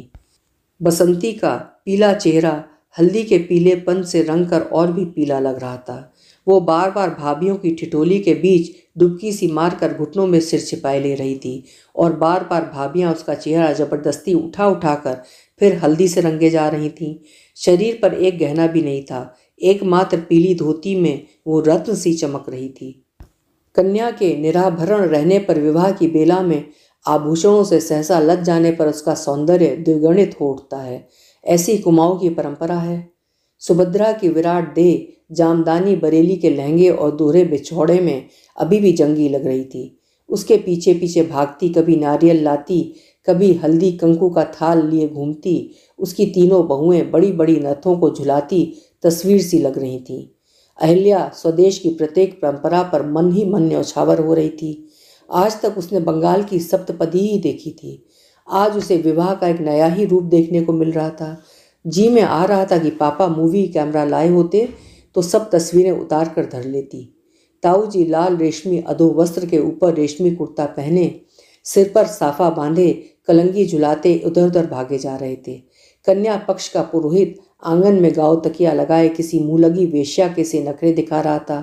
बसंती का पीला चेहरा हल्दी के पीलेपन से रंग कर और भी पीला लग रहा था वो बार बार भाभीियों की ठिठोली के बीच डुबकी सी मारकर घुटनों में सिर छिपाए ले रही थी और बार बार भाभियाँ उसका चेहरा जबरदस्ती उठा उठा कर फिर हल्दी से रंगे जा रही थीं शरीर पर एक गहना भी नहीं था एकमात्र पीली धोती में वो रत्न सी चमक रही थी कन्या के निराभरण रहने पर विवाह की बेला में आभूषणों से सहसा लग जाने पर उसका सौंदर्य द्विगणित हो उठता है ऐसी कुमाऊँ की परंपरा है सुभद्रा की विराट देह जामदानी बरेली के लहंगे और दोहरे बिछौड़े में अभी भी जंगी लग रही थी उसके पीछे पीछे भागती कभी नारियल लाती कभी हल्दी कंकु का थाल लिए घूमती उसकी तीनों बहुएं बड़ी बड़ी नथों को झुलाती तस्वीर सी लग रही थीं अहिल्या स्वदेश की प्रत्येक परंपरा पर मन ही मन न्यौछावर हो रही थी आज तक उसने बंगाल की सप्तपदी ही देखी थी आज उसे विवाह का एक नया ही रूप देखने को मिल रहा था जी में आ रहा था कि पापा मूवी कैमरा लाए होते तो सब तस्वीरें उतार कर धर लेती ताऊ जी लाल रेशमी अधो वस्त्र के ऊपर रेशमी कुर्ता पहने सिर पर साफा बांधे कलंगी झुलाते उधर उधर भागे जा रहे थे कन्या पक्ष का पुरोहित आंगन में गाँव तकिया लगाए किसी मूलगी वेश्या के से नखरे दिखा रहा था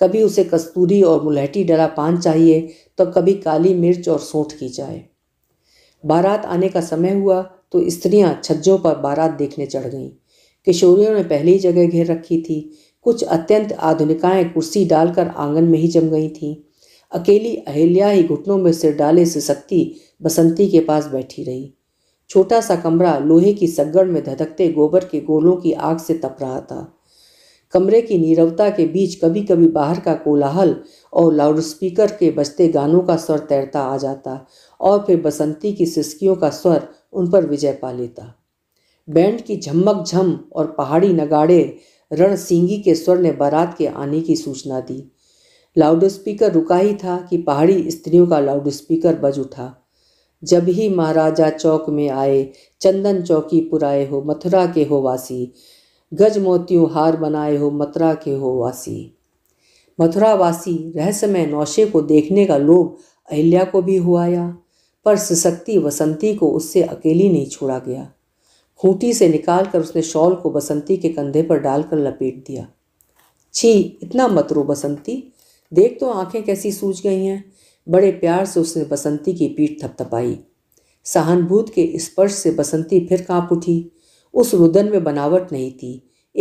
कभी उसे कस्तूरी और मुलहटी डरा पान चाहिए तो कभी काली मिर्च और सोंठ की चाय बारात आने का समय हुआ तो स्त्रियां छज्जों पर बारात देखने चढ़ गईं किशोरियों ने पहली जगह घेर रखी थी कुछ अत्यंत आधुनिकाएं कुर्सी डालकर आंगन में ही जम गई थीं अकेली अहिल्या ही घुटनों में सिर डाले से सत्ती बसंती के पास बैठी रही छोटा सा कमरा लोहे की सगड़ में धधकते गोबर के गोलों की आग से तप रहा था कमरे की नीरवता के बीच कभी कभी बाहर का कोलाहल और लाउडस्पीकर के बजते गानों का स्वर तैरता आ जाता और फिर बसंती की सिस्कियों का स्वर उन पर विजय पा लेता बैंड की झमक झम और पहाड़ी नगाड़े रणसिंगी के स्वर ने बारात के आने की सूचना दी लाउडस्पीकर रुका ही था कि पहाड़ी स्त्रियों का लाउडस्पीकर बज उठा जब ही महाराजा चौक में आए चंदन चौकी पुराए हो मथुरा के हो वासी गज मोतियों हार बनाए हो मथुरा के हो वासी मथुरा वासी रहस्यमय नौशे को देखने का लोभ अहिल्या को भी हुआया पर सशक्ति वसंती को उससे अकेली नहीं छोड़ा गया खूंटी से निकाल कर उसने शॉल को बसंती के कंधे पर डालकर लपेट दिया छी इतना मत रो बसंती देख तो आंखें कैसी सूज गई हैं बड़े प्यार से उसने बसंती की पीठ थपथपाई सहानुभूत के स्पर्श से बसंती फिर कांप उठी उस रुदन में बनावट नहीं थी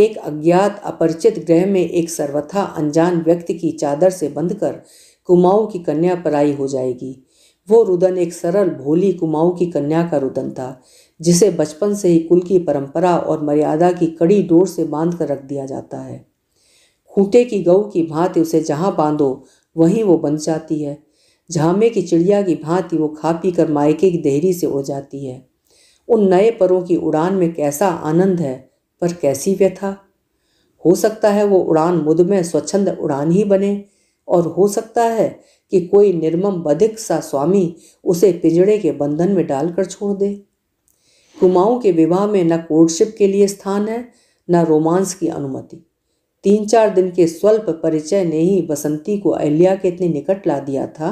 एक अज्ञात अपरिचित ग्रह में एक सर्वथा अनजान व्यक्ति की चादर से बंधकर कर कुमाऊँ की कन्या पराई हो जाएगी वो रुदन एक सरल भोली कुमाऊँ की कन्या का रुदन था जिसे बचपन से ही कुल की परंपरा और मर्यादा की कड़ी डोर से बांध कर रख दिया जाता है खूटे की गऊ की भांति उसे जहाँ बांधो वहीं वो बन जाती है झामे की चिड़िया की भांति वो खा पी कर मायके की देहरी से हो जाती है उन नए परों की उड़ान में कैसा आनंद है पर कैसी व्यथा हो सकता है वो उड़ान मुद में स्वच्छंद उड़ान ही बने और हो सकता है कि कोई निर्मम बधिक सा स्वामी उसे पिंजड़े के बंधन में डालकर छोड़ दे कुमाऊँ के विवाह में न कोर्टशिप के लिए स्थान है न रोमांस की अनुमति तीन चार दिन के स्वल्प परिचय ने ही बसंती को अहल्या के इतने निकट ला दिया था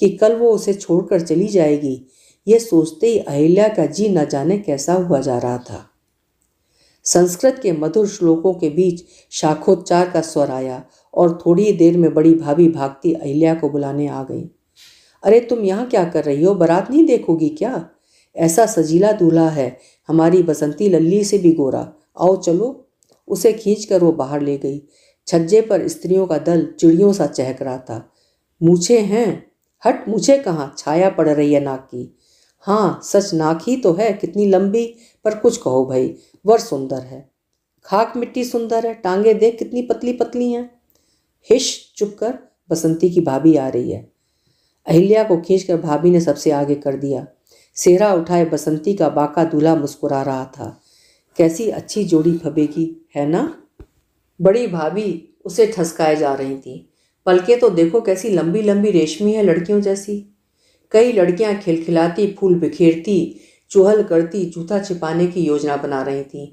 कि कल वो उसे छोड़कर चली जाएगी ये सोचते ही अहिल्या का जी न जाने कैसा हुआ जा रहा था संस्कृत के मधुर श्लोकों के बीच शाखोच्चार का स्वर आया और थोड़ी देर में बड़ी भाभी भागती अहिल्या को बुलाने आ गई अरे तुम यहाँ क्या कर रही हो बारात नहीं देखोगी क्या ऐसा सजीला दूल्हा है हमारी बसंती लल्ली से भी गोरा आओ चलो उसे खींच कर वो बाहर ले गई छज्जे पर स्त्रियों का दल चिड़ियों सा चहक रहा था मूछे हैं हट मुझे कहाँ छाया पड़ रही है नाक की हाँ सच नाक ही तो है कितनी लंबी पर कुछ कहो भाई वर सुंदर है खाक मिट्टी सुंदर है टांगे देख कितनी पतली पतली हैं हिश चुप कर बसंती की भाभी आ रही है अहिल्या को खींचकर भाभी ने सबसे आगे कर दिया सेहरा उठाए बसंती का बाका दूल्हा मुस्कुरा रहा था कैसी अच्छी जोड़ी फबेगी है ना बड़ी भाभी उसे ठसकाए जा रही थी पलकें तो देखो कैसी लंबी लंबी रेशमी है लड़कियों जैसी कई लड़कियां खिलखिलाती फूल बिखेरती चूहल करती जूता छिपाने की योजना बना रही थीं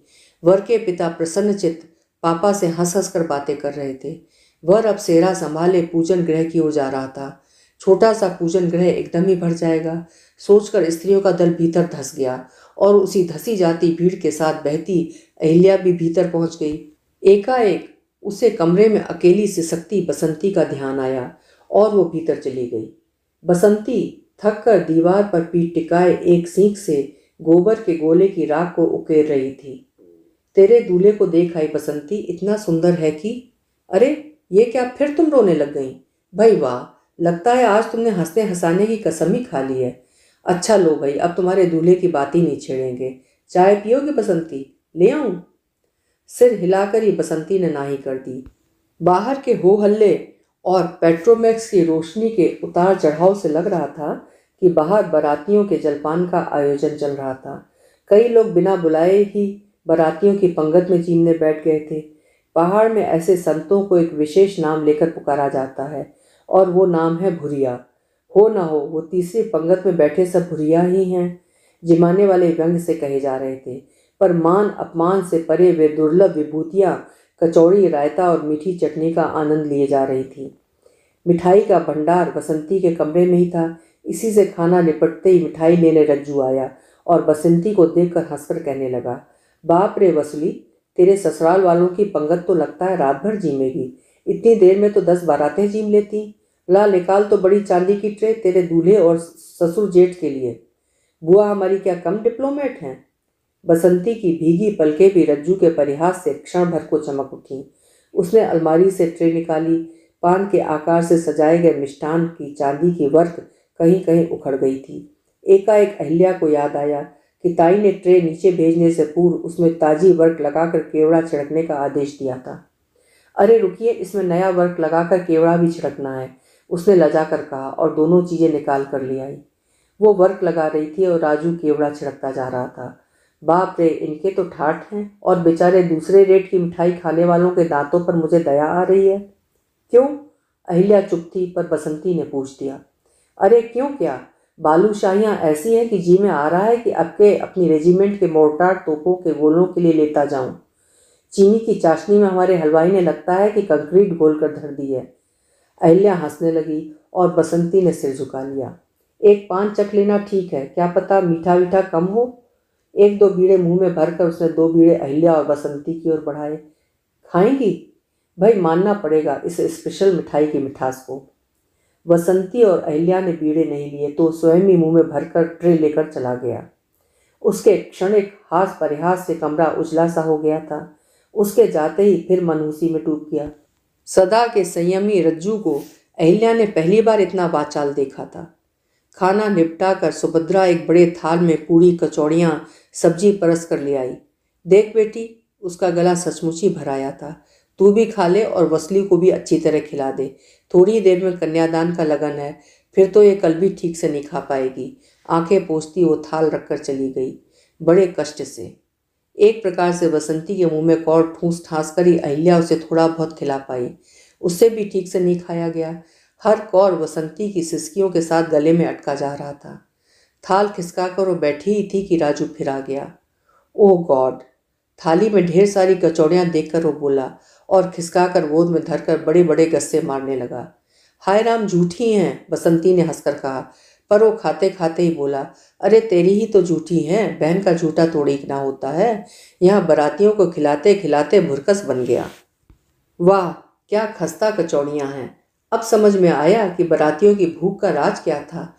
वर के पिता चित्त पापा से हंस हंस कर बातें कर रहे थे वर अब सेहरा संभाले पूजन ग्रह की ओर जा रहा था छोटा सा पूजन ग्रह एकदम ही भर जाएगा सोचकर स्त्रियों का दल भीतर धस गया और उसी धसी जाती भीड़ के साथ बहती अहिल्या भी भीतर पहुंच गई एकाएक उसे कमरे में अकेली सिसकती बसंती का ध्यान आया और वो भीतर चली गई बसंती थक कर दीवार पर पीठ टिकाए एक सीख से गोबर के गोले की राख को उकेर रही थी तेरे दूल्हे को देख आई बसंती इतना सुंदर है कि अरे ये क्या फिर तुम रोने लग गई भाई वाह लगता है आज तुमने हंसते हंसाने की कसम ही खा ली है अच्छा लो भाई अब तुम्हारे दूल्हे की बात ही नहीं छेड़ेंगे चाय पियोगे बसंती ले आऊँ सिर हिलाकर ही बसंती ने नाही कर दी बाहर के हो हल्ले और पेट्रोमैक्स की रोशनी के उतार चढ़ाव से लग रहा था कि बाहर बारातियों के जलपान का आयोजन चल रहा था कई लोग बिना बुलाए ही बारातियों की पंगत में जीमने बैठ गए थे पहाड़ में ऐसे संतों को एक विशेष नाम लेकर पुकारा जाता है और वो नाम है भुरिया हो ना हो वो तीसरी पंगत में बैठे सब भुरिया ही हैं जिमाने वाले व्यंग से कहे जा रहे थे पर मान अपमान से परे वे दुर्लभ विभूतियाँ कचौड़ी रायता और मीठी चटनी का आनंद लिए जा रही थी मिठाई का भंडार बसंती के कमरे में ही था इसी से खाना निपटते ही मिठाई लेने रज्जू आया और बसंती को देखकर हंसकर कहने लगा बाप रे वसली तेरे ससुराल वालों की पंगत तो लगता है रात भर जीमेगी इतनी देर में तो दस बारातें जीम लेती ला निकाल तो बड़ी चांदी की ट्रे तेरे दूल्हे और ससुर जेठ के लिए बुआ हमारी क्या कम डिप्लोमेट हैं बसंती की भीगी पलकें भी रज्जू के परिहास से क्षण भर को चमक उठी उसने अलमारी से ट्रे निकाली पान के आकार से सजाए गए मिष्ठान की चांदी की वर्क कहीं कहीं उखड़ गई थी एकाएक अहल्या को याद आया कि ताई ने ट्रे नीचे भेजने से पूर्व उसमें ताजी वर्क लगाकर केवड़ा छिड़कने का आदेश दिया था अरे रुकिए इसमें नया वर्क लगाकर केवड़ा भी छिड़कना है उसने लजा कर कहा और दोनों चीज़ें निकाल कर ले आई वो वर्क लगा रही थी और राजू केवड़ा छिड़कता जा रहा था बाप रे इनके तो ठाठ हैं और बेचारे दूसरे रेट की मिठाई खाने वालों के दांतों पर मुझे दया आ रही है क्यों अहिल्या चुप थी पर बसंती ने पूछ दिया अरे क्यों क्या बालूशाहियाँ ऐसी हैं कि जी में आ रहा है कि अब के अपनी रेजिमेंट के मोर्टार तोपों के गोलों के लिए लेता जाऊँ चीनी की चाशनी में हमारे हलवाई ने लगता है कि कंक्रीट गोल कर धर दी है अहिल्या हंसने लगी और बसंती ने सिर झुका लिया एक पान चख लेना ठीक है क्या पता मीठा मीठा कम हो एक दो बीड़े मुंह में भरकर उसने दो बीड़े अहिल्या और बसंती की ओर बढ़ाए खाएंगी भाई मानना पड़ेगा इस स्पेशल मिठाई की मिठास को बसंती और अहिल्या ने बीड़े नहीं लिए तो स्वयं ही मुंह में भरकर ट्रे लेकर चला गया उसके क्षणिक हास परिहास से कमरा उजला सा हो गया था उसके जाते ही फिर मनहूसी में टूट गया सदा के संयमी रज्जू को अहिल्या ने पहली बार इतना वाचाल देखा था खाना निपटा कर सुभद्रा एक बड़े थाल में पूड़ी कचौड़ियाँ सब्जी परस कर ले आई देख बेटी उसका गला सचमुच ही भराया था तू भी खा ले और वसली को भी अच्छी तरह खिला दे थोड़ी देर में कन्यादान का लगन है फिर तो ये कल भी ठीक से नहीं खा पाएगी आंखें पोसती वो थाल रखकर चली गई बड़े कष्ट से एक प्रकार से बसंती के मुंह में कौर ठूस ठास कर ही अहिल्या उसे थोड़ा बहुत खिला पाई उससे भी ठीक से नहीं खाया गया हर कौर वसंती की सिसकियों के साथ गले में अटका जा रहा था थाल खिसका कर वो बैठी ही थी कि राजू फिर आ गया ओ गॉड थाली में ढेर सारी कचौड़ियाँ देख कर वो बोला और खिसका कर गोद में धरकर बड़े बड़े गस्से मारने लगा हाय राम झूठी हैं बसंती ने हंसकर कहा पर वो खाते खाते ही बोला अरे तेरी ही तो झूठी है बहन का झूठा तोड़ी ना होता है यहाँ बरातियों को खिलाते खिलाते भुरकस बन गया वाह क्या खस्ता कचौड़ियाँ हैं अब समझ में आया कि बरातियों की भूख का राज क्या था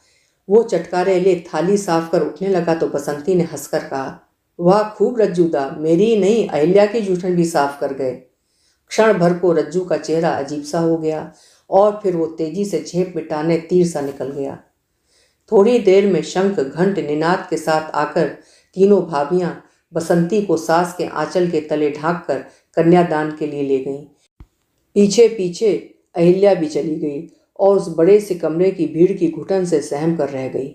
वो चटकारे ले थाली साफ कर उठने लगा तो बसंती ने हंसकर कहा वाह खूब रज्जूदा मेरी नहीं अहिल्या की जूठन भी साफ कर गए क्षण भर को रज्जू का चेहरा अजीब सा हो गया और फिर वो तेजी से झेप मिटाने तीर सा निकल गया थोड़ी देर में शंख घंट निनाद के साथ आकर तीनों भाभियाँ बसंती को सास के आंचल के तले ढाँक कर कन्यादान के लिए ले गईं पीछे पीछे अहिल्या भी चली गई और उस बड़े से कमरे की भीड़ की घुटन से सहम कर रह गई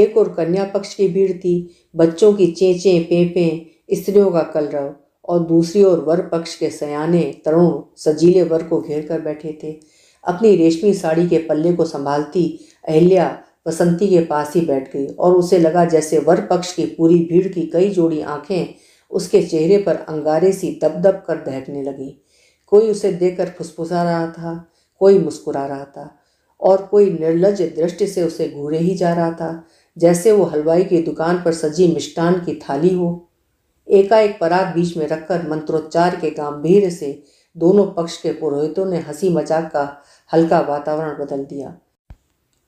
एक और कन्या पक्ष की भीड़ थी बच्चों की चेंचें पेंपें स्त्रियों का कलरव और दूसरी ओर वर पक्ष के सयाने तरुण सजीले वर को घेर कर बैठे थे अपनी रेशमी साड़ी के पल्ले को संभालती अहिल्या बसंती के पास ही बैठ गई और उसे लगा जैसे वर पक्ष की पूरी भीड़ की कई जोड़ी आंखें उसके चेहरे पर अंगारे सी दब दब कर दहकने लगी कोई उसे देखकर फुसफुसा रहा था कोई मुस्कुरा रहा था और कोई निर्लज दृष्टि से उसे घूरे ही जा रहा था जैसे वो हलवाई की दुकान पर सजी मिष्टान की थाली हो एकाएक परात बीच में रखकर मंत्रोच्चार के गंभीर से दोनों पक्ष के पुरोहितों ने हंसी मजाक का हल्का वातावरण बदल दिया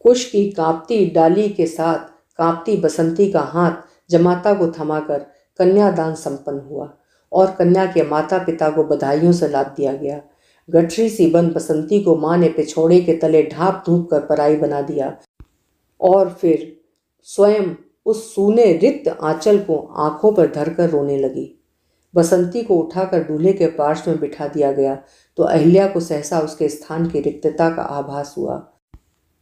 कुश की कांपती डाली के साथ कांपती बसंती का हाथ जमाता को थमाकर कन्यादान संपन्न हुआ और कन्या के माता पिता को बधाइयों से लाद दिया गया गठरी सी बन बसंती को माँ ने पिछोड़े के तले ढांप धूप कर पराई बना दिया और फिर स्वयं उस सूने रिक्त आंचल को आंखों पर धरकर रोने लगी बसंती को उठाकर दूल्हे के पार्श्व में बिठा दिया गया तो अहिल्या को सहसा उसके स्थान की रिक्तता का आभास हुआ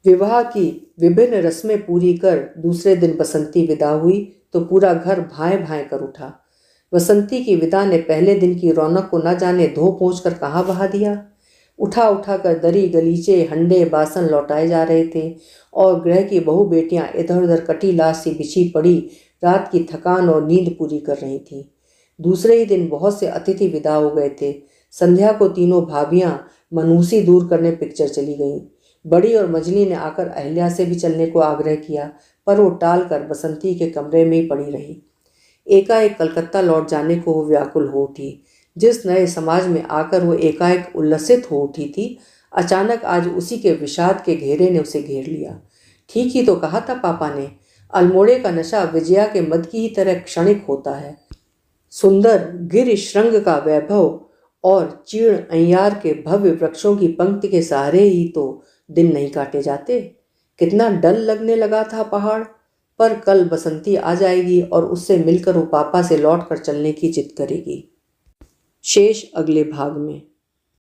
विवाह की विभिन्न रस्में पूरी कर दूसरे दिन बसंती विदा हुई तो पूरा घर भाए भाए कर उठा वसंती की विदा ने पहले दिन की रौनक को न जाने धो पहुँच कर कहाँ बहा दिया उठा उठा कर दरी गलीचे हंडे बासन लौटाए जा रहे थे और ग्रह की बहु बेटियाँ इधर उधर कटी लाश सी बिछी पड़ी रात की थकान और नींद पूरी कर रही थीं दूसरे ही दिन बहुत से अतिथि विदा हो गए थे संध्या को तीनों भाभियाँ मनूसी दूर करने पिक्चर चली गईं बड़ी और मजली ने आकर अहल्या से भी चलने को आग्रह किया पर वो टाल कर बसंती के कमरे में ही पड़ी रही एकाएक कलकत्ता लौट जाने को वो व्याकुल हो उठी जिस नए समाज में आकर वो एकाएक उल्लसित हो उठी थी अचानक आज उसी के विषाद के घेरे ने उसे घेर लिया ठीक ही तो कहा था पापा ने अल्मोड़े का नशा विजया के मद की ही तरह क्षणिक होता है सुंदर गिर श्रृंग का वैभव और चीर्ण अयार के भव्य वृक्षों की पंक्ति के सहारे ही तो दिन नहीं काटे जाते कितना डल लगने लगा था पहाड़ पर कल बसंती आ जाएगी और उससे मिलकर वो पापा से लौट कर चलने की जिद करेगी शेष अगले भाग में